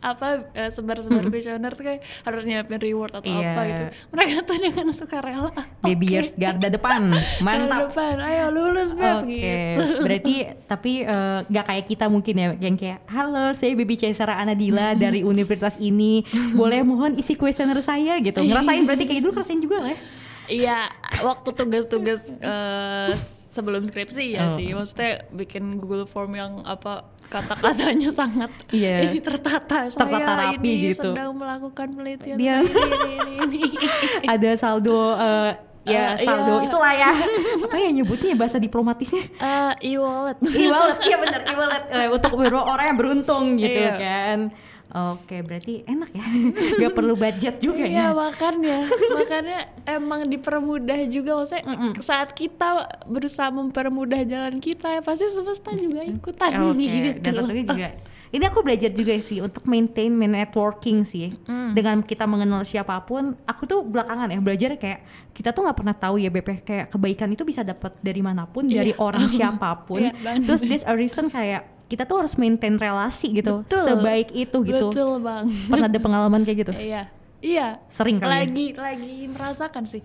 apa uh, sebar-sebar kuesioner tuh kayak harus nyiapin reward atau yeah. apa gitu. Mereka tuh dengan rela baby okay. garda depan, mantap. garda depan, ayo lulus beb okay. gitu. Berarti tapi uh, eh, gak kayak kita mungkin ya yang kayak halo saya Baby Cesara Anadila dari universitas ini, boleh mohon isi kuesioner saya gitu. Ngerasain berarti kayak dulu gitu ngerasain juga lah. ya. Iya, waktu tugas-tugas uh, sebelum skripsi ya oh. sih. Maksudnya bikin Google Form yang apa kata-katanya sangat iya. ini tertata. Saya tertata rapi ini gitu. sedang melakukan penelitian Dia... ini, ini, ini, Ada saldo uh, ya uh, saldo iya. itulah ya apa ya nyebutnya bahasa diplomatisnya uh, e-wallet e-wallet iya benar e-wallet uh, untuk orang yang beruntung gitu iya. kan Oke, berarti enak ya. Gak perlu budget juga iya, ya. Iya, makanya. makannya emang dipermudah juga maksudnya mm -mm. saat kita berusaha mempermudah jalan kita ya pasti semesta juga ikutan okay. nih gitu. Dan tentunya juga ini aku belajar juga sih untuk maintain my networking sih mm. dengan kita mengenal siapapun aku tuh belakangan ya belajar kayak kita tuh nggak pernah tahu ya BP kayak kebaikan itu bisa dapat dari manapun yeah. dari orang iya, siapapun yeah, terus this a reason kayak kita tuh harus maintain relasi gitu betul, sebaik itu gitu betul bang pernah ada pengalaman kayak gitu iya iya sering kali ya? lagi lagi merasakan sih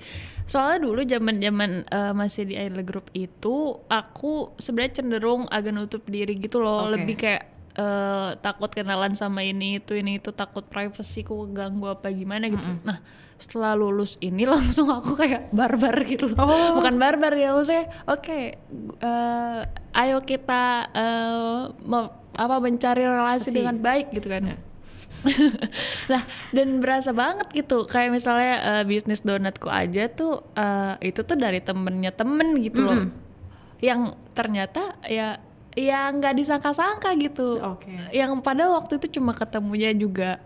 soalnya dulu zaman zaman uh, eh, masih di idol group itu aku sebenarnya cenderung agak nutup diri gitu loh okay. lebih kayak uh, takut kenalan sama ini itu ini itu takut privasiku ganggu apa gimana gitu. Mm -hmm. Nah, setelah lulus ini langsung aku kayak barbar gitu. Oh. Bukan barbar ya maksudnya. Oke, okay, uh, eh, ayo kita uh, apa mencari relasi Asi. dengan baik gitu kan. Ya. nah dan berasa banget gitu kayak misalnya uh, bisnis donatku aja tuh uh, itu tuh dari temennya temen gitu mm -hmm. loh yang ternyata ya ya nggak disangka-sangka gitu okay. yang pada waktu itu cuma ketemunya juga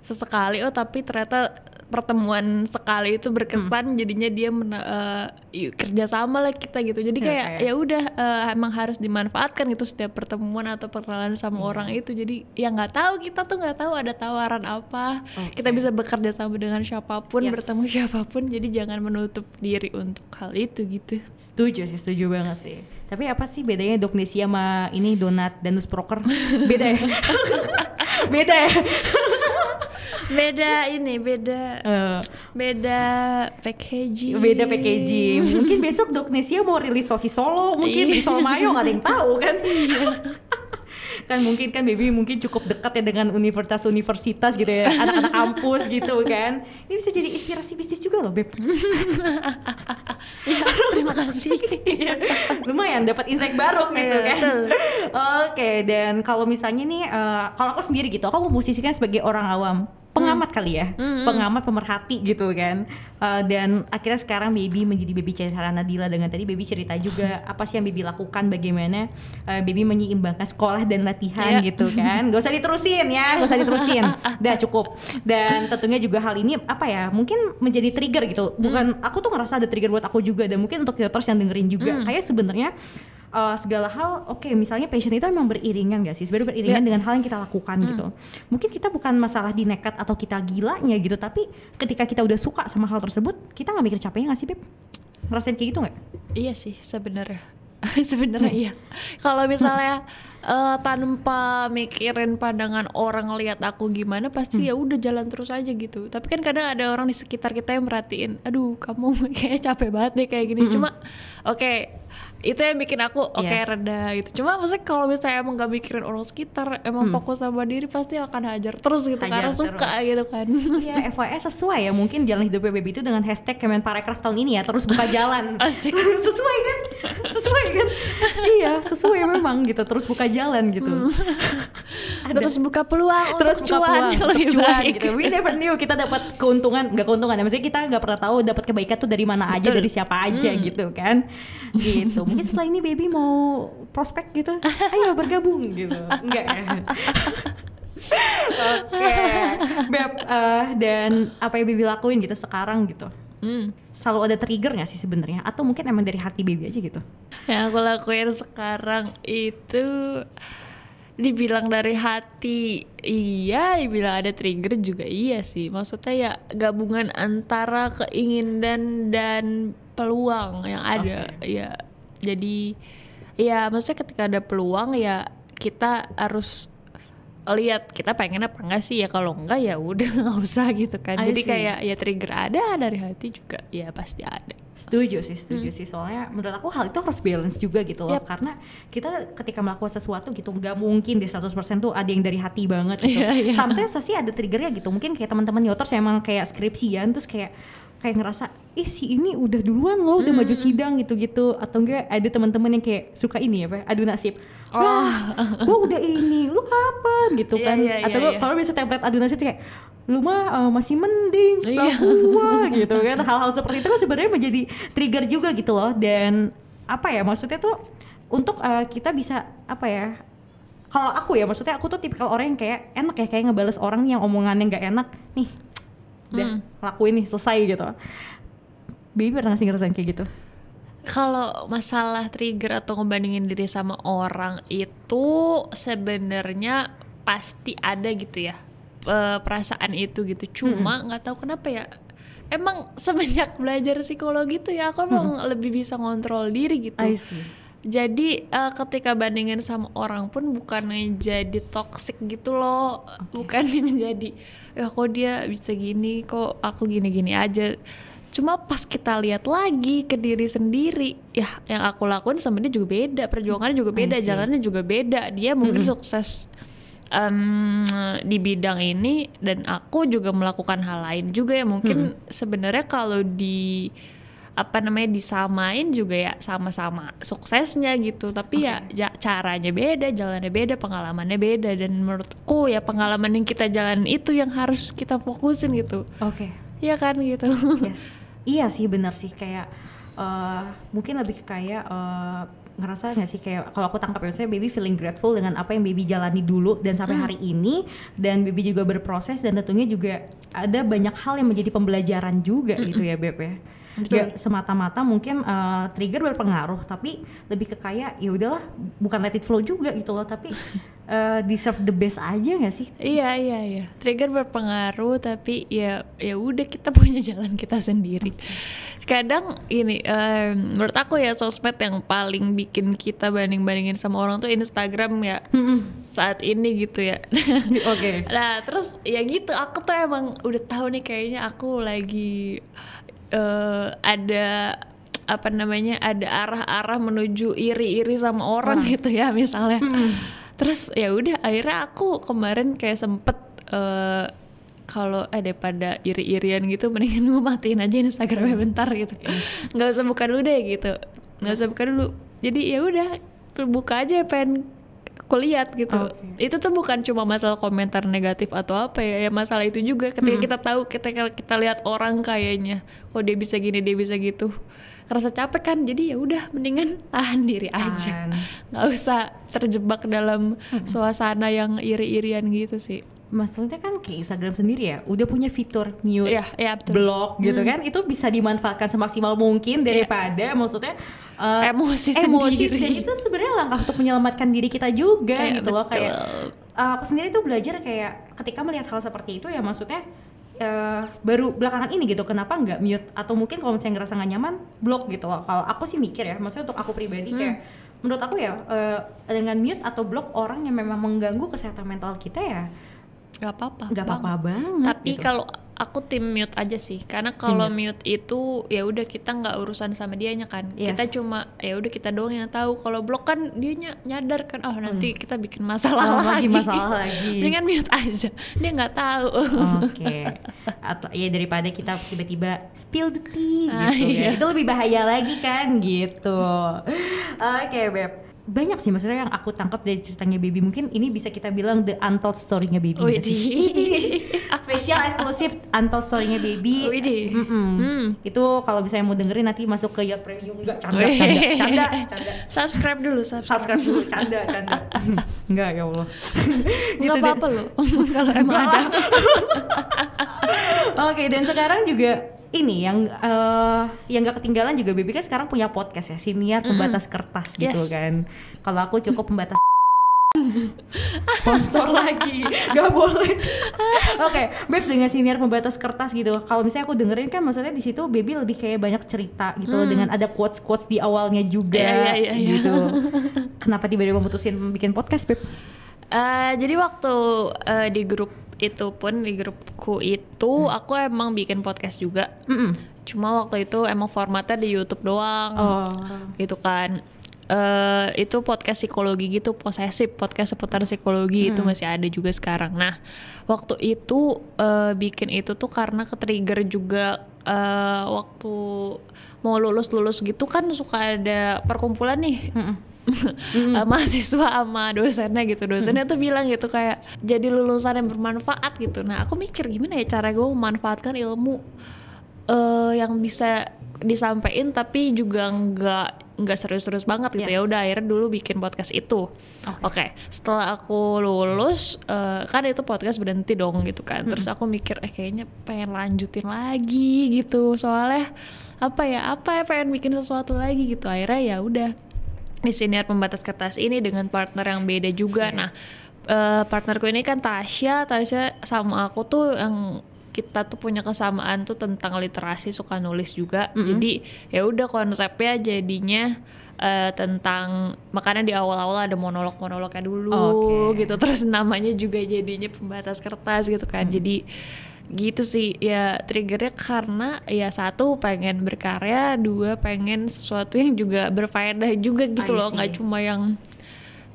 sesekali oh tapi ternyata pertemuan sekali itu berkesan hmm. jadinya dia mena, uh, yuk, kerjasama lah kita gitu jadi ya, kayak ya, ya udah uh, emang harus dimanfaatkan gitu setiap pertemuan atau perkenalan sama hmm. orang itu jadi ya nggak tahu kita tuh nggak tahu ada tawaran apa okay. kita bisa bekerja sama dengan siapapun yes. bertemu siapapun jadi jangan menutup diri untuk hal itu gitu setuju sih setuju banget sih tapi apa sih bedanya Dognesia sama ini donat danus proker beda ya beda ya beda ini beda uh. beda packaging beda packaging mungkin besok Dok mau rilis sosis Solo mungkin iya. di Solo Mayo nggak ada yang tahu kan iya kan mungkin kan baby mungkin cukup dekat ya dengan universitas-universitas gitu ya anak-anak kampus gitu kan ini bisa jadi inspirasi bisnis juga loh beb ya, terima kasih iya, lumayan dapat insight baru iya, gitu kan oke okay, dan kalau misalnya nih uh, kalau aku sendiri gitu aku memposisikan sebagai orang awam pengamat hmm. kali ya, hmm, hmm. pengamat pemerhati gitu kan. Uh, dan akhirnya sekarang Baby menjadi Baby Cara Nadila dengan tadi Baby cerita juga apa sih yang Baby lakukan, bagaimana uh, Baby menyeimbangkan sekolah dan latihan yeah. gitu kan. Gak usah diterusin ya, gak usah diterusin. Udah cukup. Dan tentunya juga hal ini apa ya, mungkin menjadi trigger gitu. Bukan hmm. aku tuh ngerasa ada trigger buat aku juga dan mungkin untuk terus yang dengerin juga. Hmm. Kayak sebenarnya uh, segala hal oke okay, misalnya passion itu memang beriringan gak sih sebenarnya beriringan yeah. dengan hal yang kita lakukan hmm. gitu mungkin kita bukan masalah di nekat atau kita gilanya gitu tapi ketika kita udah suka sama hal tersebut kita nggak mikir capeknya gak sih Beb? ngerasain kayak gitu gak? iya sih sebenarnya sebenarnya hmm. iya kalau misalnya uh, tanpa mikirin pandangan orang lihat aku gimana pasti hmm. ya udah jalan terus aja gitu tapi kan kadang ada orang di sekitar kita yang merhatiin aduh kamu kayak capek banget deh kayak gini hmm. cuma oke okay, itu yang bikin aku oke okay, yes. reda gitu cuma maksudnya kalau misalnya emang gak mikirin orang sekitar emang hmm. fokus sama diri pasti akan hajar terus gitu hajar karena terus. suka gitu kan iya FYI sesuai ya mungkin jalan hidup baby itu dengan hashtag Kemenparekraf tahun ini ya terus buka jalan sesuai kan sesuai kan iya sesuai memang gitu terus buka jalan gitu hmm. terus buka peluang terus untuk buka peluang, lebih untuk cuan baik. gitu we never knew kita dapat keuntungan gak keuntungan ya maksudnya kita gak pernah tahu dapat kebaikan tuh dari mana Betul. aja dari siapa aja hmm. gitu kan gitu kayaknya setelah ini baby mau prospek gitu ayo bergabung gitu enggak ya Oke, okay. Beb, uh, dan apa yang baby lakuin gitu sekarang gitu? Hmm. Selalu ada trigger gak sih sebenarnya? Atau mungkin emang dari hati baby aja gitu? Yang aku lakuin sekarang itu dibilang dari hati iya, dibilang ada trigger juga iya sih. Maksudnya ya gabungan antara keinginan dan peluang yang ada okay. ya jadi ya maksudnya ketika ada peluang ya kita harus lihat kita pengen apa enggak sih ya kalau enggak ya udah nggak usah gitu kan I jadi see. kayak ya trigger ada dari hati juga ya pasti ada setuju sih setuju hmm. sih soalnya menurut aku hal itu harus balance juga gitu loh yep. karena kita ketika melakukan sesuatu gitu nggak mungkin di 100% tuh ada yang dari hati banget gitu yeah, yeah. sampai pasti ada triggernya gitu mungkin kayak teman-teman saya emang kayak skripsian terus kayak kayak ngerasa ih si ini udah duluan loh udah hmm. maju sidang gitu-gitu atau enggak ada teman-teman yang kayak suka ini ya apa adu nasib wah oh. gua udah ini lu kapan gitu iya, kan yeah, yeah, atau yeah, yeah. kalau bisa template adu nasib kayak lu mah uh, masih mending iya. lah gua gitu kan hal-hal seperti itu kan sebenarnya menjadi trigger juga gitu loh dan apa ya maksudnya tuh untuk uh, kita bisa apa ya kalau aku ya maksudnya aku tuh tipikal orang yang kayak enak ya kayak ngebales orang yang omongannya nggak enak nih udah hmm. lakuin nih selesai gitu Bibi pernah ngasih ngerasain kayak gitu kalau masalah trigger atau ngebandingin diri sama orang itu sebenarnya pasti ada gitu ya eh, perasaan itu gitu cuma nggak hmm. tahu kenapa ya emang semenjak belajar psikologi tuh ya aku emang hmm. lebih bisa ngontrol diri gitu jadi uh, ketika bandingin sama orang pun bukannya jadi toxic gitu loh okay. bukan yang jadi ya kok dia bisa gini kok aku gini-gini aja cuma pas kita lihat lagi ke diri sendiri ya yang aku lakuin sama dia juga beda perjuangannya juga hmm, beda jalannya juga beda dia mungkin mm sukses um, di bidang ini dan aku juga melakukan hal lain juga ya mungkin hmm. sebenarnya kalau di apa namanya disamain juga ya sama-sama suksesnya gitu tapi okay. ya caranya beda jalannya beda pengalamannya beda dan menurutku ya pengalaman yang kita jalan itu yang harus kita fokusin gitu oke okay. ya kan gitu yes. iya sih benar sih kayak uh, mungkin lebih kayak uh, ngerasa nggak sih kayak kalau aku tangkap ya saya baby feeling grateful dengan apa yang baby jalani dulu dan sampai hmm. hari ini dan baby juga berproses dan tentunya juga ada banyak hal yang menjadi pembelajaran juga gitu ya beb ya Gak semata-mata mungkin uh, trigger berpengaruh, tapi lebih ke kayak ya udahlah bukan let it flow juga gitu loh, tapi uh, deserve the best aja gak sih? Iya iya iya. Trigger berpengaruh tapi ya ya udah kita punya jalan kita sendiri. Kadang ini uh, menurut aku ya sosmed yang paling bikin kita banding-bandingin sama orang tuh Instagram ya. Mm-hmm. saat ini gitu ya. Oke. okay. Nah, terus ya gitu aku tuh emang udah tahu nih kayaknya aku lagi uh, ada apa namanya ada arah-arah menuju iri-iri sama orang hmm. gitu ya misalnya hmm. terus ya udah akhirnya aku kemarin kayak sempet uh, kalau eh daripada iri-irian gitu mendingan gue matiin aja Instagramnya hmm. bentar gitu yes. usah buka dulu deh gitu nggak usah buka dulu jadi ya udah buka aja pengen aku lihat gitu. Oh, okay. Itu tuh bukan cuma masalah komentar negatif atau apa ya, ya masalah itu juga ketika hmm. kita tahu ketika kita lihat orang kayaknya, oh dia bisa gini, dia bisa gitu. Rasa capek kan. Jadi ya udah mendingan tahan diri aja. Nggak usah terjebak dalam hmm. suasana yang iri-irian gitu sih maksudnya kan kayak Instagram sendiri ya udah punya fitur new yeah, yeah, blog gitu hmm. kan itu bisa dimanfaatkan semaksimal mungkin iya. daripada yeah. maksudnya uh, emosi, emosi sendiri dan itu sebenarnya langkah untuk menyelamatkan diri kita juga yeah, gitu betul. loh kayak uh, aku sendiri tuh belajar kayak ketika melihat hal seperti itu ya maksudnya Uh, baru belakangan ini gitu kenapa nggak mute atau mungkin kalau misalnya ngerasa nggak nyaman blok gitu loh kalau aku sih mikir ya maksudnya untuk aku pribadi hmm. kayak menurut aku ya uh, dengan mute atau blok orang yang memang mengganggu kesehatan mental kita ya gak apa-apa nggak apa-apa banget tapi gitu. kalau aku tim mute aja sih karena kalau mute. mute itu ya udah kita nggak urusan sama dia nya kan yes. kita cuma ya udah kita doang yang tahu kalau blok kan dia nyadar kan oh nanti hmm. kita bikin masalah oh, lagi masalah lagi dengan mute aja dia nggak tahu oke okay. atau ya daripada kita tiba-tiba spill the tea ah, gitu ya. iya. ya. itu lebih bahaya lagi kan gitu oke okay, beb banyak sih maksudnya yang aku tangkap dari ceritanya Baby mungkin ini bisa kita bilang the untold story-nya Baby oh, Idi. Iya. spesial eksklusif untold story-nya Baby oh, mm -mm. Hmm. itu kalau misalnya mau dengerin nanti masuk ke Yacht Premium enggak canda oh, iya. canda canda, canda. subscribe dulu subscribe, subscribe dulu canda canda enggak ya Allah enggak gitu apa-apa loh kalau emang ada oke okay, dan sekarang juga ini yang uh, yang gak ketinggalan juga Bibi kan sekarang punya podcast ya siniar pembatas mm -hmm. kertas gitu yes. gitu kan. Kalau aku cukup pembatas sponsor lagi gak boleh oke okay, beb dengan siniar pembatas kertas gitu kalau misalnya aku dengerin kan maksudnya di situ Bibi lebih kayak banyak cerita gitu mm. dengan ada quotes quotes di awalnya juga yeah, yeah, yeah, iya. gitu kenapa tiba-tiba memutusin bikin podcast beb uh, jadi waktu uh, di grup itu pun di grupku itu hmm. aku emang bikin podcast juga. Mm Cuma waktu itu emang formatnya di YouTube doang. Oh. Gitu kan. Uh, itu podcast psikologi gitu posesif podcast seputar psikologi hmm. itu masih ada juga sekarang nah waktu itu uh, bikin itu tuh karena ke trigger juga uh, waktu mau lulus lulus gitu kan suka ada perkumpulan nih hmm mm. mahasiswa sama dosennya gitu dosennya mm. tuh mm-hmm. bilang gitu kayak jadi lulusan yang bermanfaat gitu nah aku mikir gimana ya cara gue memanfaatkan ilmu uh, yang bisa disampaikan tapi juga nggak nggak serius-serius banget gitu ya yes. ya udah akhirnya dulu bikin podcast itu oke okay. okay. setelah aku lulus uh, kan itu podcast berhenti dong gitu kan hmm. terus aku mikir eh kayaknya pengen lanjutin lagi gitu soalnya apa ya apa ya pengen bikin sesuatu lagi gitu akhirnya ya udah di senior pembatas kertas ini dengan partner yang beda juga. Iya. Nah, uh, partnerku ini kan Tasya, Tasya sama aku tuh yang kita tuh punya kesamaan tuh tentang literasi suka nulis juga. Mm -hmm. Jadi ya udah konsepnya jadinya uh, tentang makanya di awal-awal ada monolog-monolognya dulu okay. gitu. Terus namanya juga jadinya pembatas kertas gitu kan. Mm. Jadi gitu sih ya triggernya karena ya satu pengen berkarya dua pengen sesuatu yang juga berfaedah juga gitu loh nggak cuma yang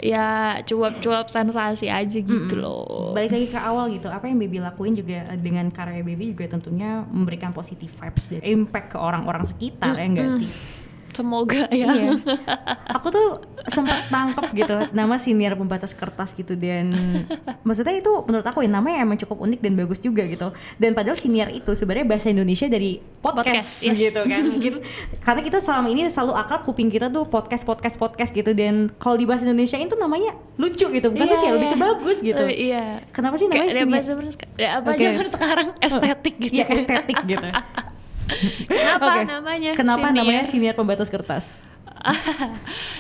ya cuap-cuap sensasi aja gitu mm loh balik lagi ke awal gitu apa yang baby lakuin juga eh, dengan karya baby juga tentunya memberikan positive vibes dan impact ke orang-orang sekitar mm ya enggak sih semoga ya iya. aku tuh sempat tangkap gitu nama senior pembatas kertas gitu dan maksudnya itu menurut aku ya namanya emang cukup unik dan bagus juga gitu dan padahal senior itu sebenarnya bahasa Indonesia dari podcast, podcast yes. gitu kan mungkin karena kita selama ini selalu akal kuping kita tuh podcast podcast podcast gitu dan kalau di bahasa Indonesia itu namanya lucu gitu bukan yeah, lucu yeah. lebih iya. ke bagus gitu lebih, iya kenapa sih namanya Kayak senior ya apa okay. Kan sekarang estetik iya, gitu ya estetik gitu Kenapa okay. namanya? Kenapa senior? namanya senior pembatas kertas?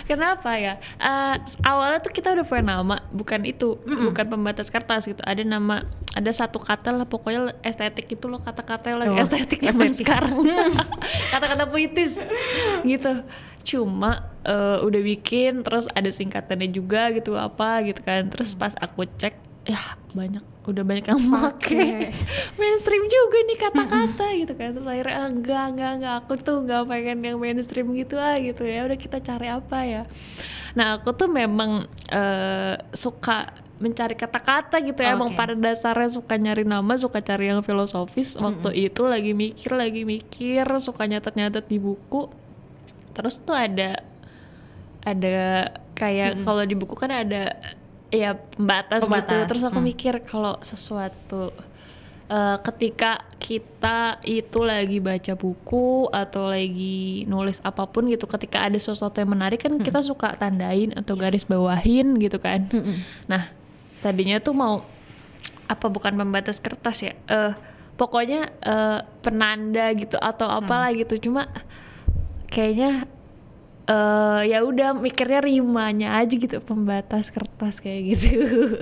Kenapa ya? Uh, awalnya tuh kita udah punya nama, bukan itu, mm -mm. bukan pembatas kertas gitu. Ada nama, ada satu kata lah, pokoknya estetik itu loh kata-kata lagi oh, estetik zaman sekarang, kata-kata puitis gitu. Cuma uh, udah bikin, terus ada singkatannya juga gitu apa gitu kan. Terus pas aku cek, ya banyak udah banyak yang pakai mainstream juga nih kata-kata gitu kan terus akhirnya ah, enggak enggak enggak aku tuh enggak pengen yang mainstream gitu ah gitu ya udah kita cari apa ya nah aku tuh memang uh, suka mencari kata-kata gitu ya okay. emang pada dasarnya suka nyari nama suka cari yang filosofis mm-hmm. waktu itu lagi mikir lagi mikir suka nyatet-nyatet di buku terus tuh ada ada kayak mm-hmm. kalau di buku kan ada ya pembatas, pembatas gitu terus aku hmm. mikir kalau sesuatu uh, ketika kita itu lagi baca buku atau lagi nulis apapun gitu ketika ada sesuatu yang menarik kan hmm. kita suka tandain atau yes. garis bawahin gitu kan hmm. hmm. nah tadinya tuh mau apa bukan pembatas kertas ya uh, pokoknya uh, penanda gitu atau apalah hmm. gitu cuma kayaknya uh, ya udah mikirnya rimanya aja gitu pembatas kertas kayak gitu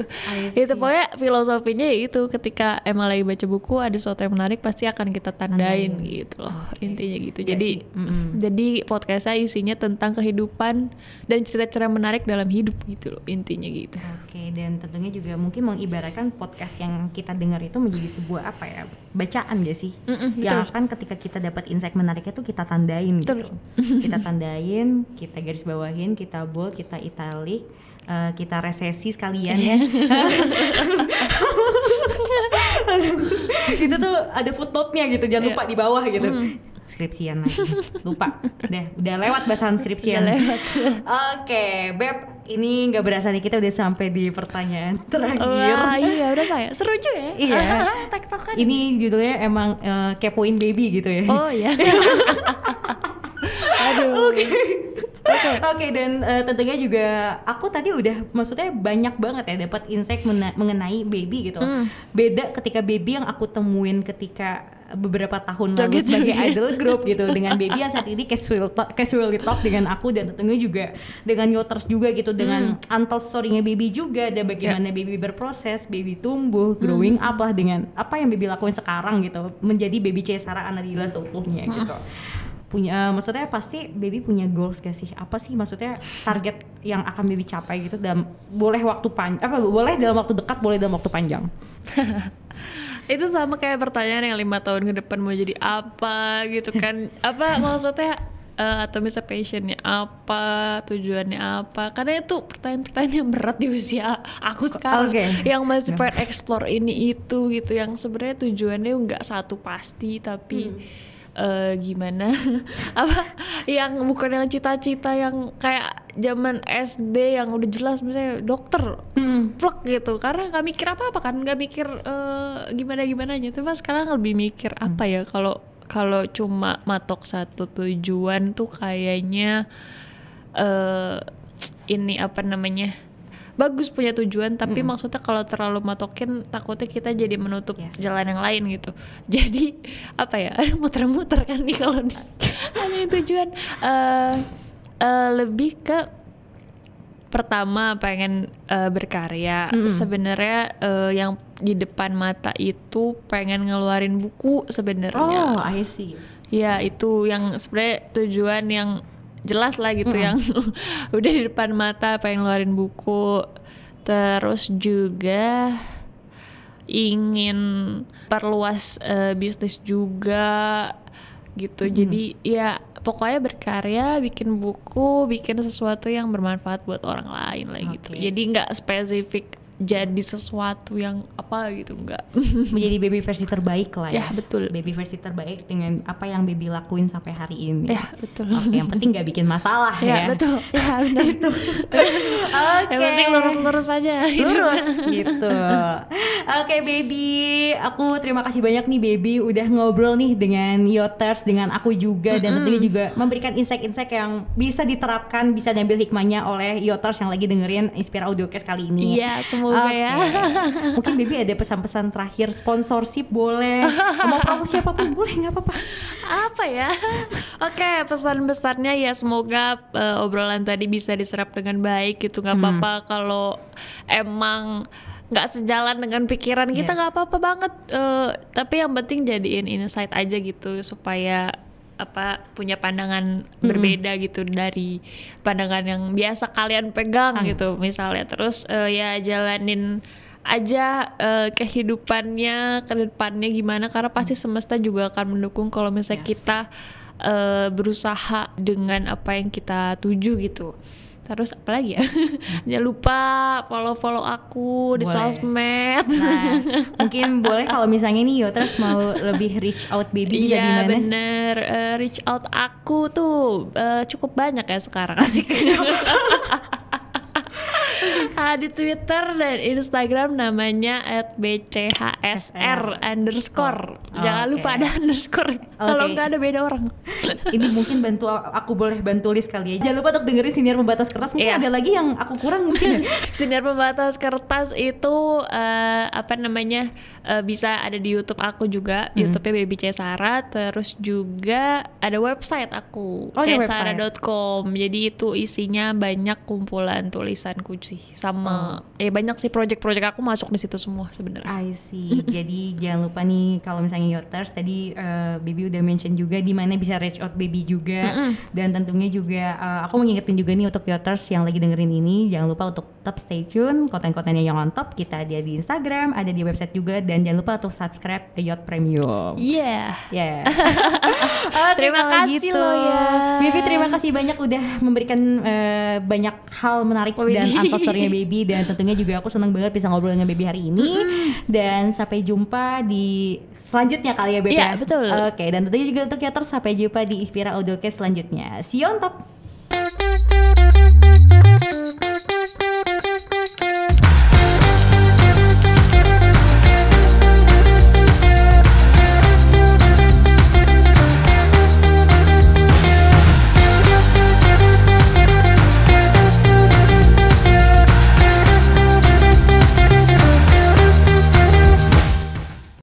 itu pokoknya filosofinya ya itu ketika emang lagi baca buku ada sesuatu yang menarik pasti akan kita tandain gitu loh okay. intinya gitu iya jadi mm -hmm. jadi podcast saya isinya tentang kehidupan dan cerita-cerita menarik dalam hidup gitu loh intinya gitu oke okay, dan tentunya juga mungkin mengibaratkan podcast yang kita dengar itu menjadi sebuah apa ya bacaan gak sih mm -mm, yang akan ketika kita dapat insight menariknya tuh kita tandain gitu betul. gitu kita tandain kita garis bawahin, kita bold, kita italic, uh, kita resesi sekalian ya. itu tuh ada footnote-nya gitu, jangan yeah. lupa di bawah gitu. Mm skripsian lagi lupa deh udah lewat bahasan skripsian ya oke okay, beb ini nggak berasa nih kita udah sampai di pertanyaan terakhir Wah, iya udah saya seru juga ya iya tektokan ini judulnya emang uh, kepoin baby gitu ya oh iya aduh oke okay. Oke, okay. okay, dan uh, tentunya juga aku tadi udah maksudnya banyak banget ya dapat insight mengenai baby gitu. Mm. Beda ketika baby yang aku temuin ketika beberapa tahun lalu Joget sebagai juga. idol group gitu dengan Baby yang saat ini casual talk, casual talk dengan aku dan tentunya juga dengan Yoters juga gitu dengan hmm. untold storynya Baby juga dan bagaimana yeah. Baby berproses, Baby tumbuh, growing hmm. up lah dengan apa yang Baby lakuin sekarang gitu menjadi Baby Cesara Anadila seutuhnya hmm. gitu punya uh, maksudnya pasti baby punya goals gak sih apa sih maksudnya target yang akan baby capai gitu dalam boleh waktu panjang apa boleh dalam waktu dekat boleh dalam waktu panjang itu sama kayak pertanyaan yang lima tahun ke depan mau jadi apa gitu kan apa maksudnya uh, atau misalnya passionnya apa tujuannya apa karena itu pertanyaan-pertanyaan yang berat di usia aku sekarang okay. yang masih ya. pengen explore ini itu gitu yang sebenarnya tujuannya nggak satu pasti tapi hmm uh, gimana apa yang bukan yang cita-cita yang kayak zaman SD yang udah jelas misalnya dokter hmm. plek gitu karena nggak mikir apa-apa kan nggak mikir uh, eh, gimana gimana nya cuma sekarang lebih mikir hmm. apa ya kalau kalau cuma matok satu tujuan tuh kayaknya uh, ini apa namanya bagus punya tujuan tapi mm -hmm. maksudnya kalau terlalu matokin takutnya kita jadi menutup yes. jalan yang lain gitu jadi apa ya muter-muter kan nih kalau hanya tujuan uh, uh, lebih ke pertama pengen uh, berkarya mm -hmm. sebenarnya uh, yang di depan mata itu pengen ngeluarin buku sebenarnya oh I see ya itu yang sebenarnya tujuan yang jelas lah gitu mm. yang udah di depan mata pengen ngeluarin buku terus juga ingin perluas uh, bisnis juga gitu mm. jadi ya pokoknya berkarya bikin buku bikin sesuatu yang bermanfaat buat orang lain lah okay. gitu jadi nggak spesifik jadi sesuatu yang apa gitu enggak menjadi baby versi terbaik lah ya, ya betul baby versi terbaik dengan apa yang baby lakuin sampai hari ini ya betul oke yang penting nggak bikin masalah ya, ya betul ya benar itu oke yang penting lurus lurus aja lurus gitu oke baby aku terima kasih banyak nih baby udah ngobrol nih dengan Yoters dengan aku juga dan tentunya juga memberikan insight-insight yang bisa diterapkan bisa diambil hikmahnya oleh Yoters yang lagi dengerin Inspira Audiocast kali ini iya semua semoga oh, okay. ya. Mungkin Bibi ada pesan-pesan terakhir sponsorship boleh. Mau promosi apapun boleh nggak apa-apa. Apa ya? Oke, okay, pesan besarnya ya semoga uh, obrolan tadi bisa diserap dengan baik gitu nggak hmm. apa-apa hmm. kalau emang nggak sejalan dengan pikiran kita nggak yeah. apa-apa banget uh, tapi yang penting jadiin insight aja gitu supaya apa punya pandangan hmm. berbeda gitu dari pandangan yang biasa kalian pegang hmm. gitu misalnya terus uh, ya jalanin aja uh, kehidupannya ke depannya gimana karena pasti mm. semesta juga akan mendukung kalau misalnya yes. kita uh, berusaha dengan apa yang kita tuju gitu terus apa lagi ya jangan lupa follow follow aku boleh. di sosmed nah, mungkin boleh kalau misalnya nih Yotras mau lebih reach out baby bisa ya, gimana bener uh, reach out aku tuh uh, cukup banyak ya sekarang asik uh, di Twitter dan Instagram namanya at @bchsr underscore. Oh, Jangan lupa ada underscore. Okay. Kalau nggak ada beda orang. Ini mungkin bantu aku boleh bantu tulis kali ya. Jangan lupa untuk dengerin senior pembatas kertas. Mungkin yeah. ada lagi yang aku kurang mungkin. Ya. senior pembatas kertas itu uh, apa namanya uh, bisa ada di YouTube aku juga. Hmm. YouTube-nya Baby Cesara. Terus juga ada website aku oh, cesara.com. Jadi itu isinya banyak kumpulan tulisanku sih sama hmm. eh banyak sih project-project aku masuk di situ semua sebenarnya. I see. Jadi jangan lupa nih kalau misalnya Yoters tadi uh, Baby udah mention juga di mana bisa reach out Baby juga mm -hmm. dan tentunya juga uh, aku mengingetin juga nih untuk Yoters yang lagi dengerin ini jangan lupa untuk tetap stay tune konten-kontennya yang on top kita ada di Instagram, ada di website juga dan jangan lupa untuk subscribe Yot Premium. Iya. Yeah. Yeah. oh, terima kasih gitu. loh ya. Baby terima kasih banyak udah memberikan uh, banyak hal menarik oh, dan antosernya Baby Baby dan tentunya juga aku senang banget bisa ngobrol dengan Baby hari ini dan sampai jumpa di selanjutnya kali ya Baby. Iya, ya betul. Oke, okay, dan tentunya juga untuk Yaters sampai jumpa di Inspira Case selanjutnya. See you on top.